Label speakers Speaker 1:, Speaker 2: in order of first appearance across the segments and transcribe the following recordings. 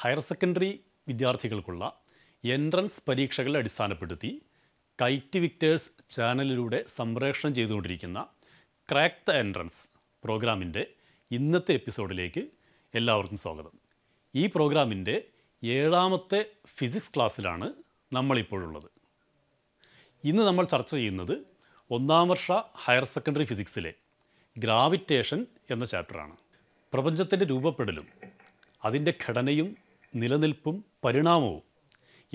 Speaker 1: Higher secondary വിദ്യാർത്ഥികൾക്കുള്ള entrance പരീക്ഷകളെ അടിസ്ഥാനപ്പെടുത്തി കൈറ്റ് വിക്ടേഴ്സ് ചാനലിലൂടെ സംപ്രേഷണം ചെയ്തുകൊണ്ടിരിക്കുന്ന ക്രാക്ക് ദ എൻട്രൻസ് പ്രോഗ്രാമിൻ്റെ ഇന്നത്തെ എപ്പിസോഡിലേക്ക് എല്ലാവർക്കും സ്വാഗതം ഈ പ്രോഗ്രാമിൻ്റെ ഏഴാമത്തെ ഫിസിക്സ് ക്ലാസ്സിലാണ് നമ്മളിപ്പോഴുള്ളത് ഇന്ന് നമ്മൾ ചർച്ച ചെയ്യുന്നത് ഒന്നാം വർഷ ഹയർ സെക്കൻഡറി ഫിസിക്സിലെ ഗ്രാവിറ്റേഷൻ എന്ന ചാപ്റ്ററാണ് പ്രപഞ്ചത്തിൻ്റെ രൂപപ്പെടലും അതിൻ്റെ ഘടനയും നിലനിൽപ്പും പരിണാമവും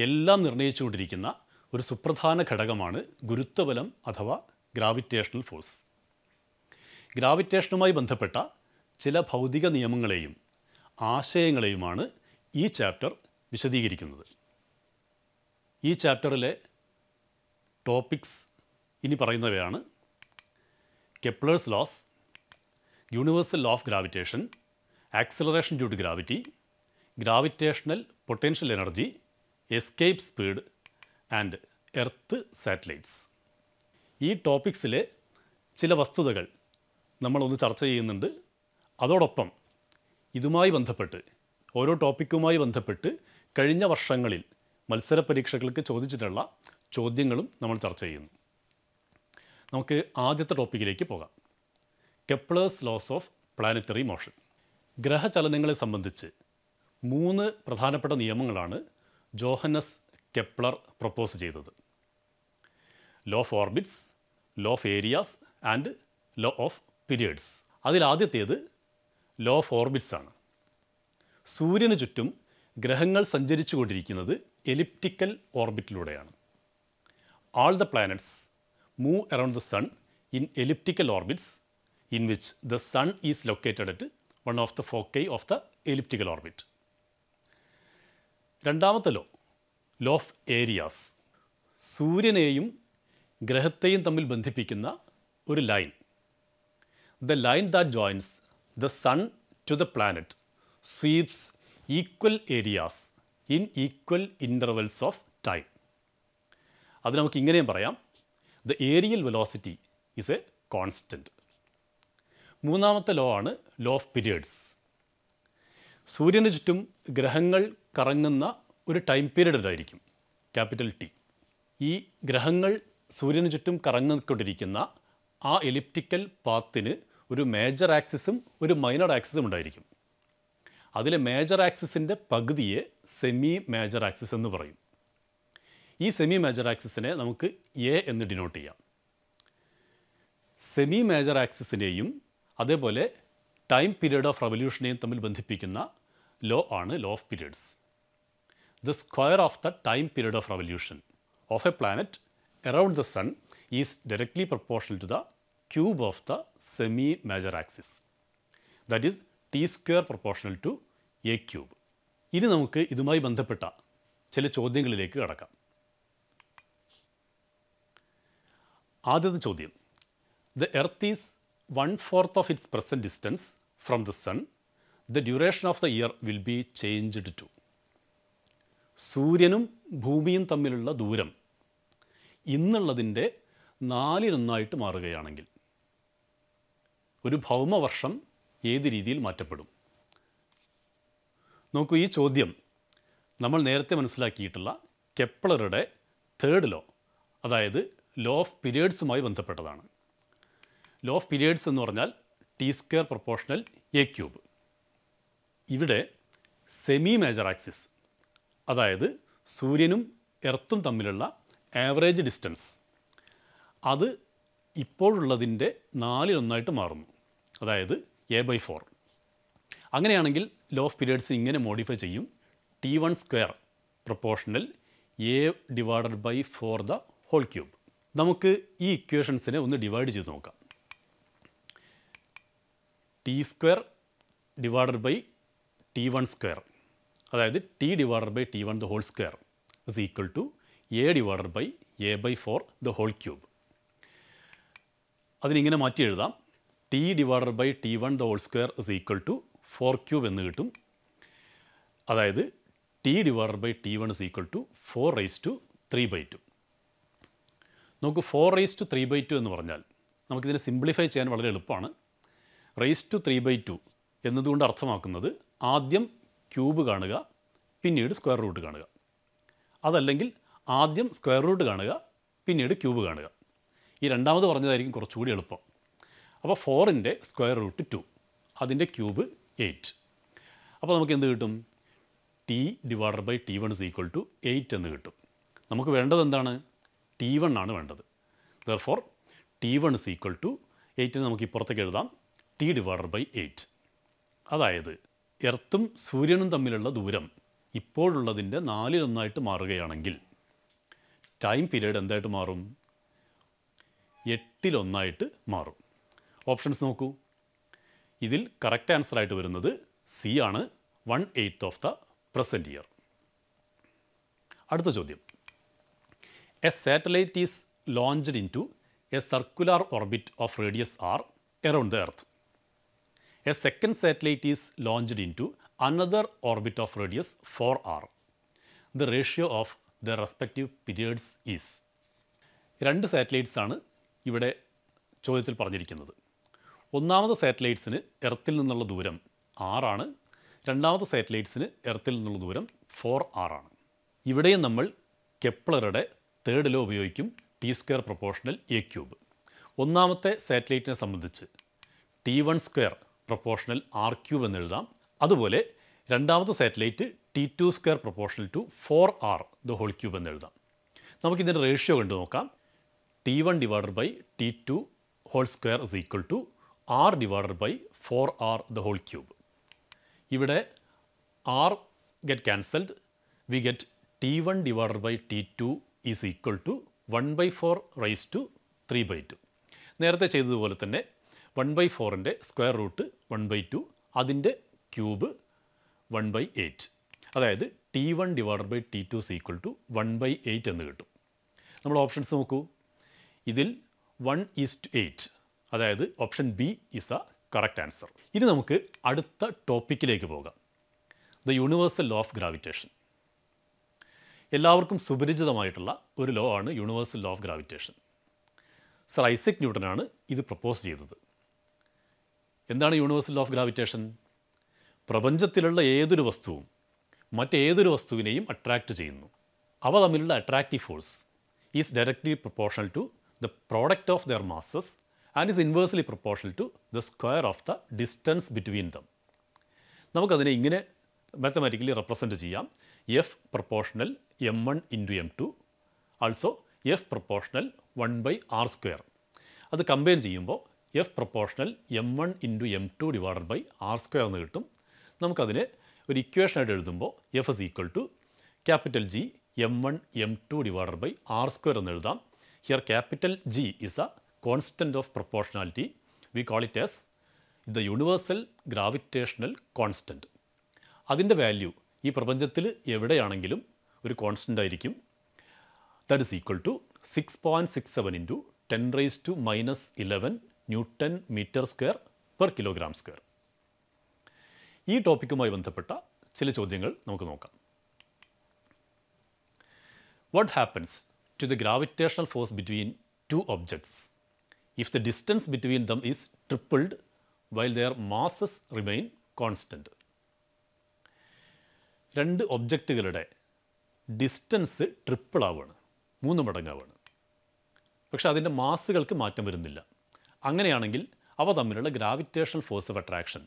Speaker 1: എല്ലാം നിർണ്ണയിച്ചുകൊണ്ടിരിക്കുന്ന ഒരു സുപ്രധാന ഘടകമാണ് ഗുരുത്വബലം അഥവാ ഗ്രാവിറ്റേഷണൽ ഫോഴ്സ് ഗ്രാവിറ്റേഷനുമായി ബന്ധപ്പെട്ട ചില ഭൗതിക നിയമങ്ങളെയും ആശയങ്ങളെയുമാണ് ഈ ചാപ്റ്റർ വിശദീകരിക്കുന്നത് ഈ ചാപ്റ്ററിലെ ടോപ്പിക്സ് ഇനി പറയുന്നവയാണ് Kepler's laws universal law of gravitation acceleration due to gravity gravitational potential energy escape speed and earth satellites ഈ ടോപ്പിക്സിലെ ചില വസ്തുതകൾ നമ്മളൊന്ന് ചർച്ച ചെയ്യുന്നുണ്ട് അതോടൊപ്പം ഇതുമായി ബന്ധപ്പെട്ട് ഓരോ ടോപ്പിക്കുമായി ബന്ധപ്പെട്ട് കഴിഞ്ഞ വർഷങ്ങളിൽ മത്സര പരീക്ഷകൾക്ക് ചോദിച്ചിട്ടുള്ള ചോദ്യങ്ങളും നമ്മൾ ചർച്ച ചെയ്യുന്നു നമുക്ക് ആദ്യത്തെ ടോപ്പിക്കിലേക്ക് പോകാം Kepler's laws of planetary motion ഗ്രഹചലനങ്ങളെ സംബന്ധിച്ച് മൂന്ന് പ്രധാനപ്പെട്ട നിയമങ്ങളാണ് ജോഹനസ് കെപ്ലർ പ്രപ്പോസ് ചെയ്തത് law of orbits law of areas and law of periods അതിലാദ്യത്തേത് ലോ ഓഫ് ഓർബിറ്റ്സ് ആണ് സൂര്യന് ചുറ്റും ഗ്രഹങ്ങൾ സഞ്ചരിച്ചു കൊണ്ടിരിക്കുന്നത് എലിപ്റ്റിക്കൽ ഓർബിറ്റിലൂടെയാണ് all the planets move around the sun in elliptical orbits in which the sun is located at one of the foci of the elliptical orbit രണ്ടാമത്തെ law law of areas സൂര്യനെയും ഗ്രഹത്തെയും തമ്മിൽ ബന്ധിപ്പിക്കുന്ന ഒരു line the line that joins the sun to the planet sweeps equal areas in equal intervals of time അത് നമുക്ക് ഇങ്ങനെയും പറയാം the areal velocity is a constant മൂന്നാമത്തെ ലോ ആണ് ലോ ഓഫ് പീരിയഡ്സ് സൂര്യന് ചുറ്റും ഗ്രഹങ്ങൾ കറങ്ങുന്ന ഒരു ടൈം പീരീഡ് ഉണ്ടായിരിക്കും ക്യാപിറ്റൽ ടി ഈ ഗ്രഹങ്ങൾ സൂര്യന് ചുറ്റും കറങ്ങിക്കൊണ്ടിരിക്കുന്ന ആ എലിപ്റ്റിക്കൽ പാത്തിന് ഒരു മേജർ ആക്സിസും ഒരു മൈനർ ആക്സിസും ഉണ്ടായിരിക്കും അതിലെ മേജർ ആക്സിസിൻ്റെ പകുതിയെ സെമി മേജർ ആക്സിസ് എന്ന് പറയും ഈ സെമി മേജർ ആക്സിസിനെ നമുക്ക് എ എന്ന് ഡിനോട്ട് ചെയ്യാം സെമി മേജർ ആക്സിസിനെയും അതേപോലെ ടൈം പീരീഡ് ഓഫ് റവല്യൂഷനെയും തമ്മിൽ ബന്ധിപ്പിക്കുന്ന ലോ ആണ് law of periods the square of the time period of revolution of a planet around the sun is directly proportional to the cube of the semi-major axis. That is t square proportional to a cube. ഇനി നമുക്ക് ഇതുമായി ബന്ധപ്പെട്ട ചില ചോദ്യങ്ങളിലേക്ക് കടക്കാം ആദ്യത്തെ ചോദ്യം the earth is one fourth of its present distance from the sun the duration of the year will be changed to സൂര്യനും ഭൂമിയും തമ്മിലുള്ള ദൂരം ഇന്നുള്ളതിൻ്റെ നാലിലൊന്നായിട്ട് മാറുകയാണെങ്കിൽ ഒരു ഭൗമവർഷം ഏത് രീതിയിൽ മാറ്റപ്പെടും നോക്കൂ ഈ ചോദ്യം നമ്മൾ നേരത്തെ മനസ്സിലാക്കിയിട്ടുള്ള കെപ്ലറുടെ തേർഡ് ലോ അതായത് ലോ ഓഫ് പീരിയഡ്സുമായി ബന്ധപ്പെട്ടതാണ് ലോ ഓഫ് പീരിയഡ്സ് എന്ന് പറഞ്ഞാൽ T square proportional a cube ഇവിടെ സെമി മേജർ ആക്സിസ് അതായത് സൂര്യനും എർത്തും തമ്മിലുള്ള ആവറേജ് ഡിസ്റ്റൻസ് അത് ഇപ്പോഴുള്ളതിൻ്റെ നാലിലൊന്നായിട്ട് മാറുന്നു അതായത് എ ബൈ ഫോർ അങ്ങനെയാണെങ്കിൽ ലോ ഓഫ് പീരിയഡ്സ് ഇങ്ങനെ മോഡിഫൈ ചെയ്യും T one square proportional a divided by four the whole cube നമുക്ക് ഈ ഇക്വേഷൻസിനെ ഒന്ന് ഡിവൈഡ് ചെയ്ത് നോക്കാം T square divided by T one square അതായത് T divided by T one the whole square is equal to a divided by a by four the whole cube അതിനിങ്ങനെ മാറ്റി എഴുതാം T divided by T one the whole square is equal to four cube എന്ന് കിട്ടും അതായത് T divided by T one is equal to four raise to three by two നമുക്ക് four raise to three by two എന്ന് പറഞ്ഞാൽ നമുക്കിതിനെ simplify ചെയ്യാൻ വളരെ എളുപ്പമാണ് raise to three by two എന്നതുകൊണ്ട് അർത്ഥമാക്കുന്നത് ആദ്യം ക്യൂബ് കാണുക പിന്നീട് സ്ക്വയർ റൂട്ട് കാണുക അതല്ലെങ്കിൽ ആദ്യം സ്ക്വയർ റൂട്ട് കാണുക പിന്നീട് ക്യൂബ് കാണുക ഈ രണ്ടാമത് പറഞ്ഞതായിരിക്കും കുറച്ചുകൂടി എളുപ്പം അപ്പോൾ ഫോറിൻ്റെ സ്ക്വയർ റൂട്ട് ടു അതിൻ്റെ ക്യൂബ് എയ്റ്റ് അപ്പോൾ നമുക്ക് എന്ത് കിട്ടും T divided by T one is equal to eight എന്ന് കിട്ടും നമുക്ക് വേണ്ടത് എന്താണ് ടി വൺ ആണ് വേണ്ടത് four T one is equal to എയ്റ്റിന് നമുക്ക് ഇപ്പുറത്തേക്ക് എഴുതാം ടി ഡിവൈഡഡ് ബൈ എയ്റ്റ് അതായത് എർത്തും സൂര്യനും തമ്മിലുള്ള ദൂരം ഇപ്പോഴുള്ളതിൻ്റെ നാലിലൊന്നായിട്ട് മാറുകയാണെങ്കിൽ ടൈം പീരീഡ് എന്തായിട്ട് മാറും എട്ടിലൊന്നായിട്ട് മാറും ഓപ്ഷൻസ് നോക്കൂ ഇതിൽ കറക്റ്റ് ആയിട്ട് വരുന്നത് സി ആണ് one eighth of the present year അടുത്ത ചോദ്യം a satellite is launched into a circular orbit of radius R around the earth a second satellite is launched into another orbit of radius 4r. The ratio of the respective periods is രണ്ട് satellites ആണ് ഇവിടെ ചോദ്യത്തിൽ പറഞ്ഞിരിക്കുന്നത് ഒന്നാമത്തെ സാറ്റലൈറ്റ്സിന് എർത്തിൽ നിന്നുള്ള ദൂരം ആറാണ് രണ്ടാമത്തെ സാറ്റലൈറ്റ്സിന് എർത്തിൽ നിന്നുള്ള ദൂരം ഫോർ ആറാണ് ഇവിടെയും നമ്മൾ കെപ്ലറുടെ തേർഡ് ലോ ഉപയോഗിക്കും T square proportional a cube ഒന്നാമത്തെ സാറ്റലൈറ്റിനെ സംബന്ധിച്ച് T one square proportional R cube എന്നെഴുതാം അതുപോലെ രണ്ടാമത്തെ satellite T two square proportional to four R the whole cube എന്നെഴുതാം നമുക്കിതിൻ്റെ റേഷ്യോ കണ്ടു നോക്കാം T one divided by T two whole square is equal to R divided by four R the whole cube ഇവിടെ R get cancelled we get T one divided by T two is equal to one by four raise to three by two നേരത്തെ ചെയ്തതുപോലെ തന്നെ one by ഫോറിൻ്റെ square root one by two അതിൻ്റെ cube one by eight അതായത് T one divide by T two is equal to one by eight എന്ന് കിട്ടും നമ്മൾ options നോക്കൂ ഇതിൽ വൺ ഈസ് ടു എയ്റ്റ് അതായത് option B is the correct answer ഇനി നമുക്ക് അടുത്ത ടോപ്പിക്കിലേക്ക് പോകാം the universal law of gravitation എല്ലാവർക്കും സുപരിചിതമായിട്ടുള്ള ഒരു ലോ ആണ് universal law of gravitation sir Isaac ന്യൂട്ടനാണ് ഇത് പ്രപ്പോസ് ചെയ്തത് എന്താണ് യൂണിവേഴ്സൽ ഓഫ് ഗ്രാവിറ്റേഷൻ പ്രപഞ്ചത്തിലുള്ള ഏതൊരു വസ്തുവും മറ്റേതൊരു വസ്തുവിനെയും അട്രാക്റ്റ് ചെയ്യുന്നു അവ തമ്മിലുള്ള attractive force is directly proportional to the product of their masses and is inversely proportional to the square of the distance between them നമുക്കതിനെ ഇങ്ങനെ മാത്തമാറ്റിക്കലി റെപ്രസെൻറ്റ് ചെയ്യാം F proportional M one into M two also F proportional one by R square അത് compare ചെയ്യുമ്പോൾ F proportional M one into M two divided by R square എന്ന് കിട്ടും നമുക്കതിനെ ഒരു ഇക്വേഷനായിട്ട് എഴുതുമ്പോൾ F is equal to capital G M one M two divided by R square എന്ന് എഴുതാം here capital G is a constant of proportionality we call it as the universal gravitational constant അതിൻ്റെ value ഈ പ്രപഞ്ചത്തിൽ എവിടെയാണെങ്കിലും ഒരു constant ആയിരിക്കും that is equal to six point six seven into ten raise to minus eleven newton metre square per kilogram square ഈ ടോപ്പിക്കുമായി ബന്ധപ്പെട്ട ചില ചോദ്യങ്ങൾ നമുക്ക് നോക്കാം what happens to the gravitational force between two objects if the distance between them is tripled while their masses remain constant രണ്ട് ഒബ്ജക്റ്റുകളുടെ distance triple ആവുകയാണ് മൂന്ന് മടങ്ങാവാണ് പക്ഷേ അതിൻ്റെ മാസുകൾക്ക് മാറ്റം വരുന്നില്ല അങ്ങനെയാണെങ്കിൽ അവ തമ്മിലുള്ള ഗ്രാവിറ്റേഷൻ ഫോഴ്സ് ഓഫ് അട്രാക്ഷൻ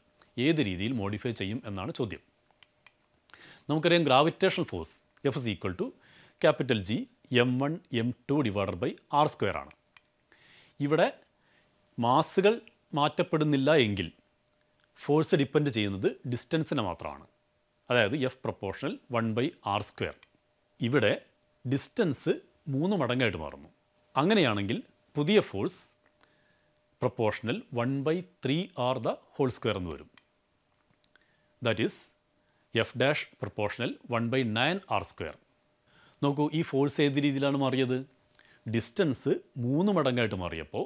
Speaker 1: ഏത് രീതിയിൽ മോഡിഫൈ ചെയ്യും എന്നാണ് ചോദ്യം നമുക്കറിയാം gravitation force F is equal to capital G M one M two divided by R square ആണ് ഇവിടെ മാസുകൾ മാറ്റപ്പെടുന്നില്ല എങ്കിൽ ഫോഴ്സ് ഡിപ്പെൻഡ് ചെയ്യുന്നത് ഡിസ്റ്റൻസിനെ മാത്രമാണ് അതായത് F proportional one by R square ഇവിടെ ഡിസ്റ്റൻസ് മൂന്ന് മടങ്ങായിട്ട് മാറുന്നു അങ്ങനെയാണെങ്കിൽ പുതിയ force proportional one by three R the whole square എന്ന് വരും that is F dash proportional one by nine R square നോക്കൂ ഈ ഫോഴ്സ് ഏത് രീതിയിലാണ് മാറിയത് ഡിസ്റ്റൻസ് മൂന്ന് മടങ്ങായിട്ട് മാറിയപ്പോൾ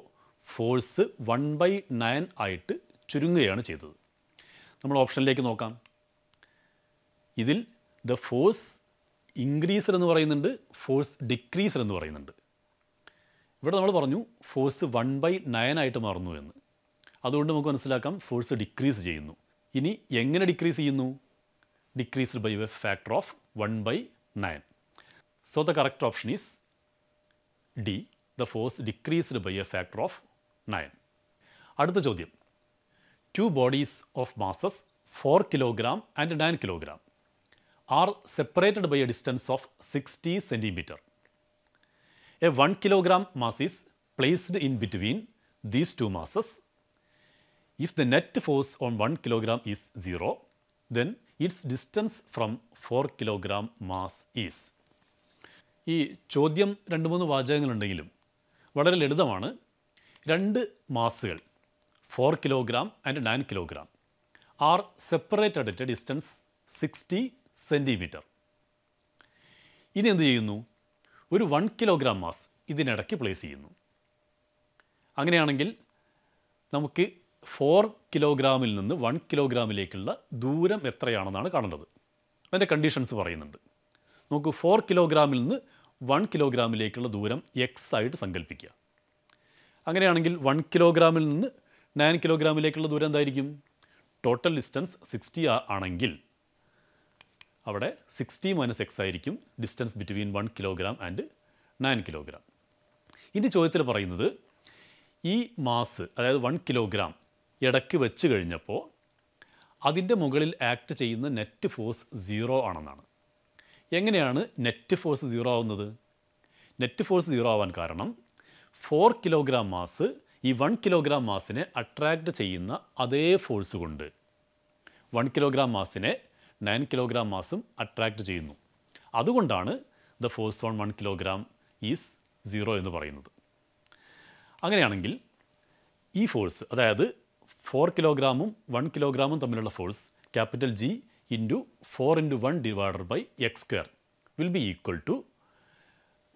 Speaker 1: ഫോഴ്സ് വൺ ബൈ നയൻ ആയിട്ട് ചുരുങ്ങുകയാണ് ചെയ്തത് നമ്മൾ ഓപ്ഷനിലേക്ക് നോക്കാം ഇതിൽ ദ ഫോഴ്സ് ഇൻക്രീസർ എന്ന് പറയുന്നുണ്ട് ഫോഴ്സ് ഡിക്രീസർ എന്ന് പറയുന്നുണ്ട് ഇവിടെ നമ്മൾ പറഞ്ഞു ഫോഴ്സ് വൺ ബൈ നയനായിട്ട് മാറുന്നു എന്ന് അതുകൊണ്ട് നമുക്ക് മനസ്സിലാക്കാം ഫോഴ്സ് ഡിക്രീസ് ചെയ്യുന്നു ഇനി എങ്ങനെ ഡിക്രീസ് ചെയ്യുന്നു decreased by a factor of one by nine so the correct option is D the force decreased by a factor of nine അടുത്ത ചോദ്യം two bodies of masses four kilogram and nine kilogram are separated by a distance of sixty centimetre A 1 kilogram mass is placed in between these two masses. If the net force on 1 kilogram is 0, then its distance from 4 kilogram mass is. ഈ ചോദ്യം രണ്ട് മൂന്ന് വാചകങ്ങളുണ്ടെങ്കിലും വളരെ ലളിതമാണ് രണ്ട് മാസുകൾ four kilogram and nine kilogram are separate at a distance sixty centimetre ഇനി എന്ത് ചെയ്യുന്നു ഒരു വൺ കിലോഗ്രാം മാസ് ഇതിനിടയ്ക്ക് പ്ലേസ് ചെയ്യുന്നു അങ്ങനെയാണെങ്കിൽ നമുക്ക് ഫോർ കിലോഗ്രാമിൽ നിന്ന് വൺ കിലോഗ്രാമിലേക്കുള്ള ദൂരം എത്രയാണെന്നാണ് കാണേണ്ടത് അതിൻ്റെ കണ്ടീഷൻസ് പറയുന്നുണ്ട് നമുക്ക് ഫോർ കിലോഗ്രാമിൽ നിന്ന് വൺ കിലോഗ്രാമിലേക്കുള്ള ദൂരം എക്സ് ആയിട്ട് സങ്കല്പിക്കുക അങ്ങനെയാണെങ്കിൽ വൺ കിലോഗ്രാമിൽ നിന്ന് നയൻ കിലോഗ്രാമിലേക്കുള്ള ദൂരം എന്തായിരിക്കും ടോട്ടൽ ഡിസ്റ്റൻസ് സിക്സ്റ്റി ആണെങ്കിൽ അവിടെ സിക്സ്റ്റി മൈനസ് എക്സ് ആയിരിക്കും distance between one kilogram and nine kilogram ഇനി ചോദ്യത്തിൽ പറയുന്നത് ഈ മാസ് അതായത് വൺ കിലോഗ്രാം ഇടയ്ക്ക് വെച്ച് കഴിഞ്ഞപ്പോൾ അതിൻ്റെ മുകളിൽ ആക്ട് ചെയ്യുന്ന നെറ്റ് ഫോഴ്സ് സീറോ ആണെന്നാണ് എങ്ങനെയാണ് നെറ്റ് ഫോഴ്സ് സീറോ ആവുന്നത് നെറ്റ് ഫോഴ്സ് സീറോ ആവാൻ കാരണം ഫോർ കിലോഗ്രാം മാസ് ഈ വൺ കിലോഗ്രാം മാസിനെ അട്രാക്റ്റ് ചെയ്യുന്ന അതേ ഫോഴ്സ് കൊണ്ട് വൺ കിലോഗ്രാം മാസിനെ നയൻ കിലോഗ്രാം മാസും അട്രാക്റ്റ് ചെയ്യുന്നു അതുകൊണ്ടാണ് the force on one kilogram is zero എന്ന് പറയുന്നത് അങ്ങനെയാണെങ്കിൽ ഈ ഫോഴ്സ് അതായത് ഫോർ കിലോഗ്രാമും വൺ കിലോഗ്രാമും തമ്മിലുള്ള force capital G into four into one divided by X square will be equal to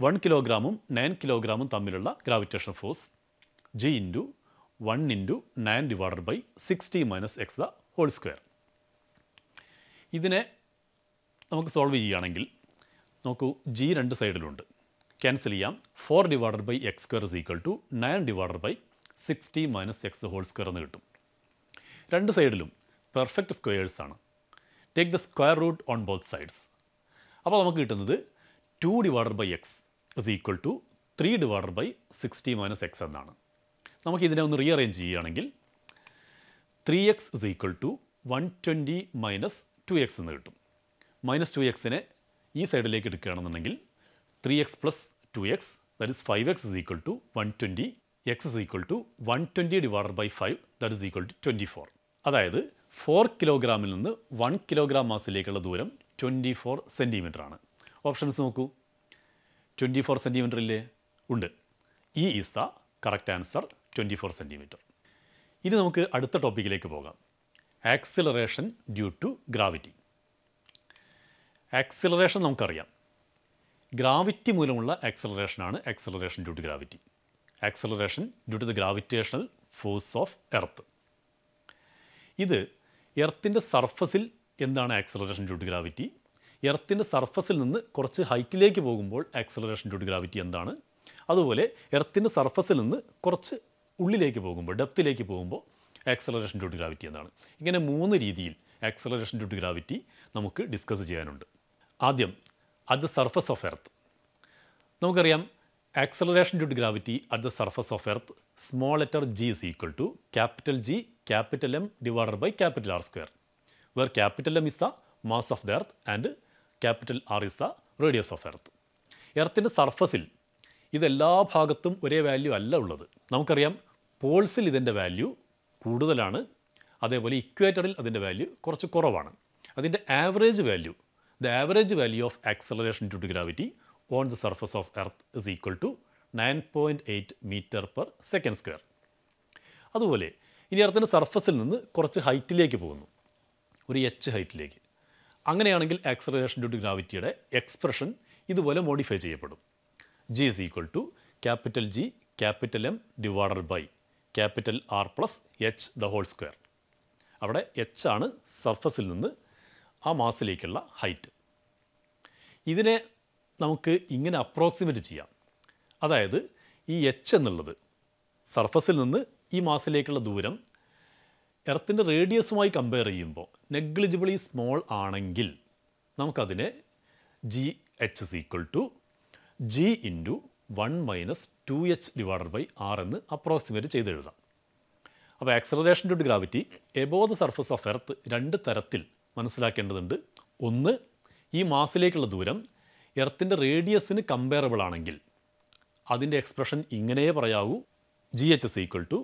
Speaker 1: one കിലോഗ്രാമും നയൻ കിലോഗ്രാമും തമ്മിലുള്ള gravitation force G into one into nine divided by sixty minus X the whole square ഇതിനെ നമുക്ക് solve ചെയ്യുകയാണെങ്കിൽ നോക്കൂ G രണ്ട് സൈഡിലുണ്ട് cancel ചെയ്യാം four divided by X square is equal to nine divided by sixty minus X whole square എന്ന് കിട്ടും രണ്ട് സൈഡിലും പെർഫെക്റ്റ് സ്ക്വയേഴ്സ് ആണ് take the square root on both sides അപ്പോൾ നമുക്ക് കിട്ടുന്നത് two divided by X is equal to three divided by sixty minus X എന്നാണ് നമുക്ക് ഇതിനെ ഒന്ന് റീ അറേഞ്ച് ചെയ്യുകയാണെങ്കിൽ three X is equal to one twenty minus two X എന്ന് കിട്ടും മൈനസ് ടു എക്സിനെ ഈ സൈഡിലേക്ക് എടുക്കുകയാണെന്നുണ്ടെങ്കിൽ three X plus two X that is five X is equal to one twenty X is equal to one twenty divide by five that is equal to twenty four അതായത് four കിലോഗ്രാമിൽ നിന്ന് one kilogram മാസിലേക്കുള്ള ദൂരം twenty four centimetre ആണ് options നോക്കൂ twenty four centimetre ഇല്ലേ ഉണ്ട് ഈ is the correct answer twenty four centimetre ഇനി നമുക്ക് അടുത്ത ടോപ്പിക്കിലേക്ക് പോകാം acceleration due to gravity acceleration നമുക്കറിയാം ഗ്രാവിറ്റി മൂലമുള്ള ആക്സിലറേഷനാണ് acceleration due to gravity acceleration due to the gravitational force of earth ഇത് എർത്തിൻ്റെ സർഫസിൽ എന്താണ് ആക്സിലറേഷൻ ഡ്യൂ ടു ഗ്രാവിറ്റി എർത്തിൻ്റെ സർഫസിൽ നിന്ന് കുറച്ച് ഹൈറ്റിലേക്ക് പോകുമ്പോൾ ആക്സിലറേഷൻ ഡ്യൂ ടു ഗ്രാവിറ്റി എന്താണ് അതുപോലെ എർത്തിൻ്റെ സർഫസിൽ നിന്ന് കുറച്ച് ഉള്ളിലേക്ക് പോകുമ്പോൾ ഡെപ്തിലേക്ക് പോകുമ്പോൾ ആക്സലറേഷൻ ടു ഗ്രാവിറ്റി എന്നാണ് ഇങ്ങനെ മൂന്ന് രീതിയിൽ ആക്സലറേഷൻ ടു ഗ്രാവിറ്റി നമുക്ക് ഡിസ്കസ് ചെയ്യാനുണ്ട് ആദ്യം at the surface of earth നമുക്കറിയാം acceleration to gravity at the surface of earth small letter g is equal to capital G capital M divided by capital R square where capital M is the mass of the earth and capital R is the radius of earth എർത്തിൻ്റെ സർഫസിൽ ഇതെല്ലാ ഭാഗത്തും ഒരേ value അല്ല ഉള്ളത് നമുക്കറിയാം പോൾസിൽ ഇതിൻ്റെ value കൂടുതലാണ് അതേപോലെ ഇക്വേറ്ററിൽ അതിൻ്റെ വാല്യൂ കുറച്ച് കുറവാണ് അതിൻ്റെ average value the average value of acceleration due to gravity on the surface of earth is equal to nine point eight metre per second square അതുപോലെ ഇനി അർത്ഥത്തിൻ്റെ സർഫസിൽ നിന്ന് കുറച്ച് ഹൈറ്റിലേക്ക് പോകുന്നു ഒരു എച്ച് ഹൈറ്റിലേക്ക് അങ്ങനെയാണെങ്കിൽ ആക്സലറേഷൻ ഡ്യൂ ടു ഗ്രാവിറ്റിയുടെ എക്സ്പ്രഷൻ ഇതുപോലെ മോഡിഫൈ ചെയ്യപ്പെടും G is equal to capital G capital M divided by capital R plus H the whole square അവിടെ എച്ച് ആണ് സർഫസിൽ നിന്ന് ആ മാസിലേക്കുള്ള ഹൈറ്റ് ഇതിനെ നമുക്ക് ഇങ്ങനെ അപ്രോക്സിമേറ്റ് ചെയ്യാം അതായത് ഈ എച്ച് എന്നുള്ളത് സർഫസിൽ നിന്ന് ഈ മാസിലേക്കുള്ള ദൂരം എർത്തിൻ്റെ റേഡിയസുമായി കമ്പയർ ചെയ്യുമ്പോൾ നെഗ്ലിജിബിളി സ്മോൾ ആണെങ്കിൽ നമുക്കതിനെ G H equal to G into one minus two H divided by R എന്ന് അപ്രോക്സിമേറ്റ് ചെയ്ത് എഴുതാം അപ്പോൾ acceleration to gravity above the surface of earth രണ്ട് തരത്തിൽ മനസ്സിലാക്കേണ്ടതുണ്ട് ഒന്ന് ഈ മാസിലേക്കുള്ള ദൂരം എർത്തിൻ്റെ റേഡിയസിന് കമ്പയറബിൾ ആണെങ്കിൽ അതിൻ്റെ എക്സ്പ്രഷൻ ഇങ്ങനെ പറയാവൂ G H is equal to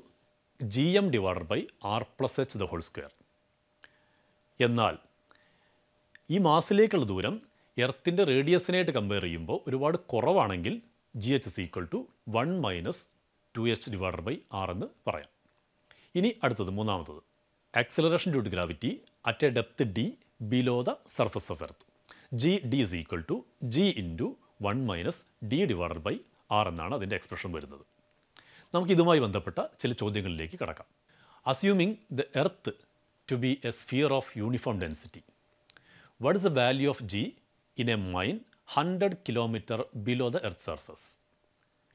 Speaker 1: G M divided by R plus H the whole square എന്നാൽ ഈ മാസിലേക്കുള്ള ദൂരം എർത്തിൻ്റെ റേഡിയസിനായിട്ട് കമ്പയർ ചെയ്യുമ്പോൾ ഒരുപാട് കുറവാണെങ്കിൽ G H is equal to one minus two H divided by R എന്ന് പറയാം ഇനി അടുത്തത് മൂന്നാമത്തത് acceleration due to gravity at a depth D below the surface of earth G D is equal to G into one minus D divided by R എന്നാണ് അതിൻ്റെ expression വരുന്നത് നമുക്ക് ഇതുമായി ബന്ധപ്പെട്ട ചില ചോദ്യങ്ങളിലേക്ക് കടക്കാം assuming the earth to be a sphere of uniform density what is the value of G in a mine hundred kilometre below the earth surface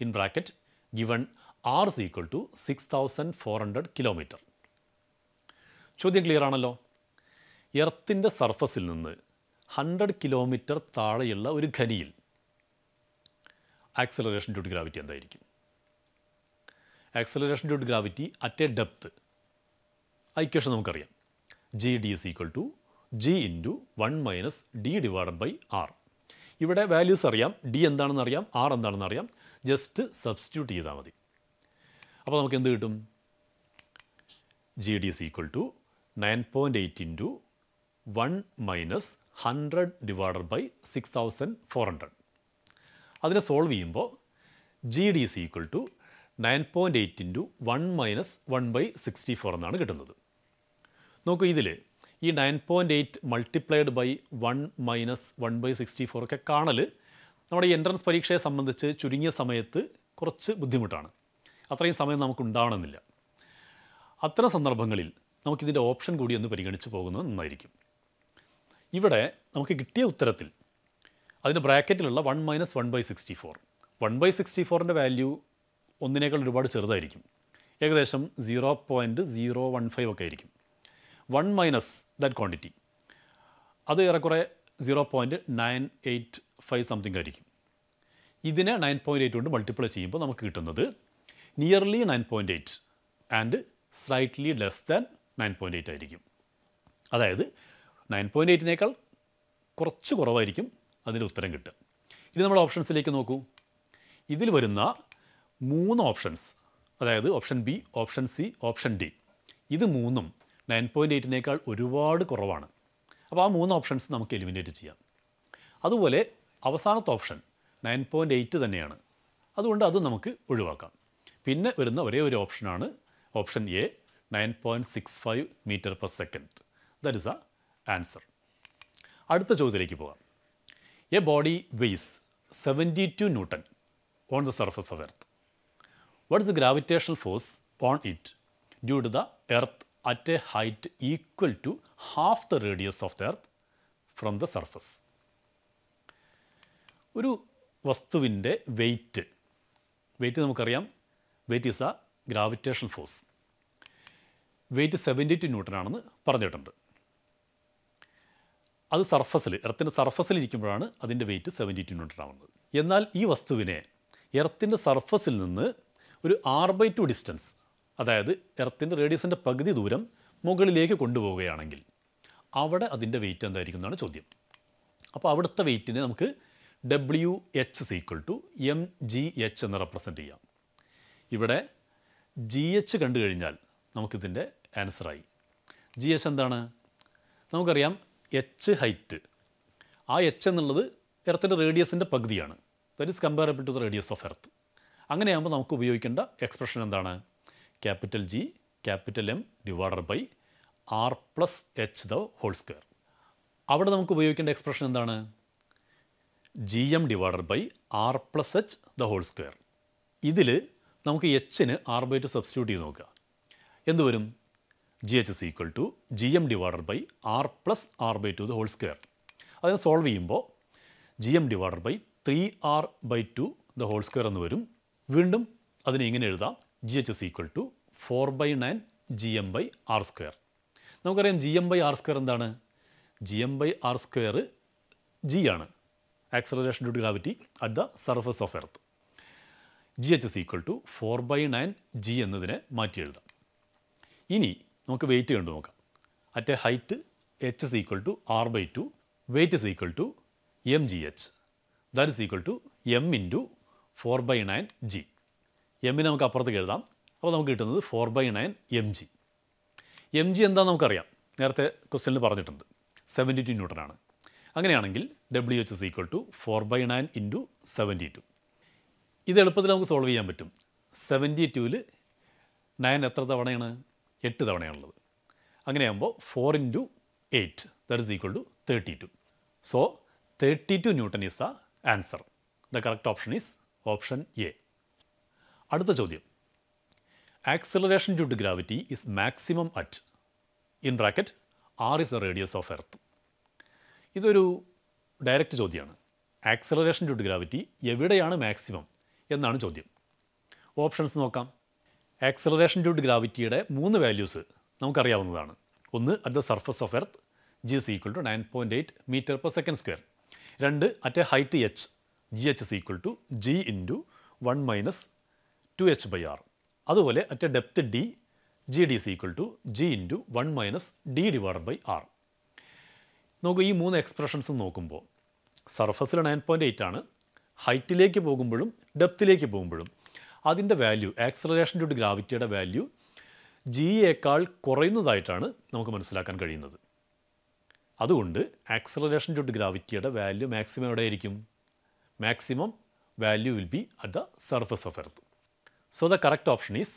Speaker 1: in bracket given R is given to six thousand four hundred kilometre ചോദ്യം clear ആണല്ലോ എർത്തിൻ്റെ സർഫസിൽ നിന്ന് hundred kilometre താഴെയുള്ള ഒരു ഖനിയിൽ acceleration due to gravity എന്തായിരിക്കും acceleration due to gravity at a depth ആ നമുക്കറിയാം G D is equal to G into one minus D divided by R ഇവിടെ വാല്യൂസ് അറിയാം ഡി എന്താണെന്ന് അറിയാം ആർ എന്താണെന്ന് അറിയാം ജസ്റ്റ് സബ്സ്റ്റിറ്റ്യൂട്ട് ചെയ്താൽ മതി അപ്പോൾ നമുക്ക് എന്ത് കിട്ടും G D is equal to nine point eight into one minus hundred divided by six thousand four hundred അതിനെ സോൾവ് ചെയ്യുമ്പോൾ G D is equal to nine point eight into one minus one by sixty four എന്നാണ് കിട്ടുന്നത് നോക്കൂ ഇതിൽ ഈ nine point eight multiplied by one minus one by sixty four ഒക്കെ കാണൽ നമ്മുടെ ഈ എൻട്രൻസ് പരീക്ഷയെ സംബന്ധിച്ച് ചുരുങ്ങിയ സമയത്ത് കുറച്ച് ബുദ്ധിമുട്ടാണ് അത്രയും സമയം നമുക്ക് ഉണ്ടാവണമെന്നില്ല അത്തരം സന്ദർഭങ്ങളിൽ നമുക്കിതിൻ്റെ ഓപ്ഷൻ കൂടി ഒന്ന് പരിഗണിച്ച് പോകുന്നത് നന്നായിരിക്കും ഇവിടെ നമുക്ക് കിട്ടിയ ഉത്തരത്തിൽ അതിൻ്റെ ബ്രാക്കറ്റിലുള്ള one minus one by sixty four one by sixty ഫോറിൻ്റെ വാല്യൂ ഒന്നിനേക്കാൾ ഒരുപാട് ചെറുതായിരിക്കും ഏകദേശം zero point zero one five ഒക്കെ ആയിരിക്കും വൺ മൈനസ് ദാറ്റ് ക്വാണ്ടിറ്റി അത് ഏറെക്കുറെ zero point nine eight five something ആയിരിക്കും ഇതിനെ നയൻ പോയിൻറ്റ് എയ്റ്റ് കൊണ്ട് മൾട്ടിപ്ലൈ ചെയ്യുമ്പോൾ നമുക്ക് കിട്ടുന്നത് nearly nine point eight and slightly less than nine point eight ആയിരിക്കും അതായത് നയൻ പോയിൻറ്റ് എയ്റ്റിനേക്കാൾ കുറച്ച് കുറവായിരിക്കും അതിൻ്റെ ഉത്തരം കിട്ടുക ഇനി നമ്മൾ ഓപ്ഷൻസിലേക്ക് നോക്കൂ ഇതിൽ വരുന്ന മൂന്ന് ഓപ്ഷൻസ് അതായത് option B option C option D ഇത് മൂന്നും നയൻ പോയിൻറ്റ് എയ്റ്റിനേക്കാൾ ഒരുപാട് കുറവാണ് അപ്പോൾ ആ മൂന്ന് ഓപ്ഷൻസ് നമുക്ക് എലിമിനേറ്റ് ചെയ്യാം അതുപോലെ അവസാനത്തെ ഓപ്ഷൻ നയൻ പോയിൻറ്റ് എയ്റ്റ് തന്നെയാണ് അതുകൊണ്ട് അത് നമുക്ക് ഒഴിവാക്കാം പിന്നെ വരുന്ന ഒരേ ഒരു ഓപ്ഷനാണ് option A nine point six five metre per second that is the answer അടുത്ത ചോദ്യത്തിലേക്ക് പോകാം a body weighs seventy two newton on the surface of earth what is the gravitational force on it due to the earth at a height equal to half the radius of the earth from the surface ഒരു വസ്തുവിൻ്റെ weight weight നമുക്കറിയാം weight is a gravitation force weight seventy two newton ആണെന്ന് പറഞ്ഞിട്ടുണ്ട് അത് സർഫസിൽ എർത്തിൻ്റെ സർഫസിൽ ഇരിക്കുമ്പോഴാണ് അതിൻ്റെ വെയ്റ്റ് സെവൻറ്റി ടു ന്യൂട്ടൺ ആവുന്നത് എന്നാൽ ഈ വസ്തുവിനെ എർത്തിൻ്റെ സർഫസിൽ നിന്ന് ഒരു ആർ ബൈ ടു ഡിസ്റ്റൻസ് അതായത് എർത്തിൻ്റെ റേഡിയസിൻ്റെ പകുതി ദൂരം മുകളിലേക്ക് കൊണ്ടുപോവുകയാണെങ്കിൽ അവിടെ അതിൻ്റെ വെയിറ്റ് എന്തായിരിക്കും എന്നാണ് ചോദ്യം അപ്പോൾ അവിടുത്തെ വെയിറ്റിനെ നമുക്ക് W H is equal to M G H എന്ന് റെപ്രസെൻ്റ് ചെയ്യാം ഇവിടെ ജി എച്ച് കണ്ടു കഴിഞ്ഞാൽ നമുക്കിതിൻ്റെ ആൻസറായി ജി എച്ച് എന്താണ് നമുക്കറിയാം എച്ച് ഹൈറ്റ് ആ എച്ച് എന്നുള്ളത് എർത്തിൻ്റെ റേഡിയസിൻ്റെ പകുതിയാണ് that is comparable to the radius of earth അങ്ങനെയാകുമ്പോൾ നമുക്ക് ഉപയോഗിക്കേണ്ട എക്സ്പ്രഷൻ എന്താണ് capital G capital M divided by R plus H the whole square അവിടെ നമുക്ക് ഉപയോഗിക്കേണ്ട എക്സ്പ്രഷൻ എന്താണ് G M divided by R plus H the whole square ഇതിൽ നമുക്ക് എച്ചിന് ആർ ബൈ ടു സബ്സ്റ്റിറ്റ്യൂട്ട് ചെയ്ത് നോക്കുക എന്തുവരും G H is equal to G M divided by R plus R by two the whole square അതിനെ solve ചെയ്യുമ്പോൾ G M divided by three R by two the whole square എന്ന് വരും വീണ്ടും അതിനെ ഇങ്ങനെ എഴുതാം G H is equal to four by nine G M by R square നമുക്കറിയാം G M by R square എന്താണ് G M by R square G ആണ് acceleration due to gravity at the surface of earth G H is equal to four by nine G എന്നതിനെ മാറ്റി എഴുതാം ഇനി നമുക്ക് weight കണ്ടു നോക്കാം at a height H is equal to R by two weight is equal to M G H that is equal to M into four by nine G എമ്മിനെ നമുക്ക് അപ്പുറത്തേക്ക് എഴുതാം അപ്പോൾ നമുക്ക് കിട്ടുന്നത് four by nine M G M G എന്താണെന്ന് നമുക്കറിയാം നേരത്തെ ക്വസ്റ്റ്യനിൽ പറഞ്ഞിട്ടുണ്ട് സെവൻറ്റി ടു ന്യൂട്ടനാണ് അങ്ങനെയാണെങ്കിൽ W H is equal to four by nine into seventy two ഇത് എളുപ്പത്തിൽ നമുക്ക് സോൾവ് ചെയ്യാൻ പറ്റും സെവൻറ്റി ടുവിൽ നയൻ എത്ര തവണയാണ് എട്ട് തവണയാണുള്ളത് അങ്ങനെയാകുമ്പോൾ four into eight that is equal to thirty two so thirty two newton is the answer the correct option is option A അടുത്ത ചോദ്യം acceleration due to gravity is maximum at in bracket R is the radius of earth ഇതൊരു direct ചോദ്യമാണ് acceleration due to gravity എവിടെയാണ് maximum എന്നാണ് ചോദ്യം options നോക്കാം acceleration due to ഗ്രാവിറ്റിയുടെ മൂന്ന് values നമുക്കറിയാവുന്നതാണ് ഒന്ന് at the surface of earth G is equal to nine point eight metre per second square രണ്ട് at a height H G H is equal to G into one minus two H by R അതുപോലെ at a depth D G D is equal to G into one minus D divide by R നോക്കൂ ഈ മൂന്ന് expressions നോക്കുമ്പോൾ സർഫസിൽ nine point eight ആണ് ഹൈറ്റിലേക്ക് പോകുമ്പോഴും ഡെപ്തിലേക്ക് പോകുമ്പോഴും അതിൻ്റെ വാല്യൂ ആക്സലറേഷൻ ഡ്യൂ ടു ഗ്രാവിറ്റിയുടെ വാല്യൂ ജിയേക്കാൾ കുറയുന്നതായിട്ടാണ് നമുക്ക് മനസ്സിലാക്കാൻ കഴിയുന്നത് അതുകൊണ്ട് ആക്സലറേഷൻ ഡ്യൂ ടു ഗ്രാവിറ്റിയുടെ വാല്യൂ മാക്സിമം എവിടെയായിരിക്കും maximum value will be at the surface of earth so the correct option is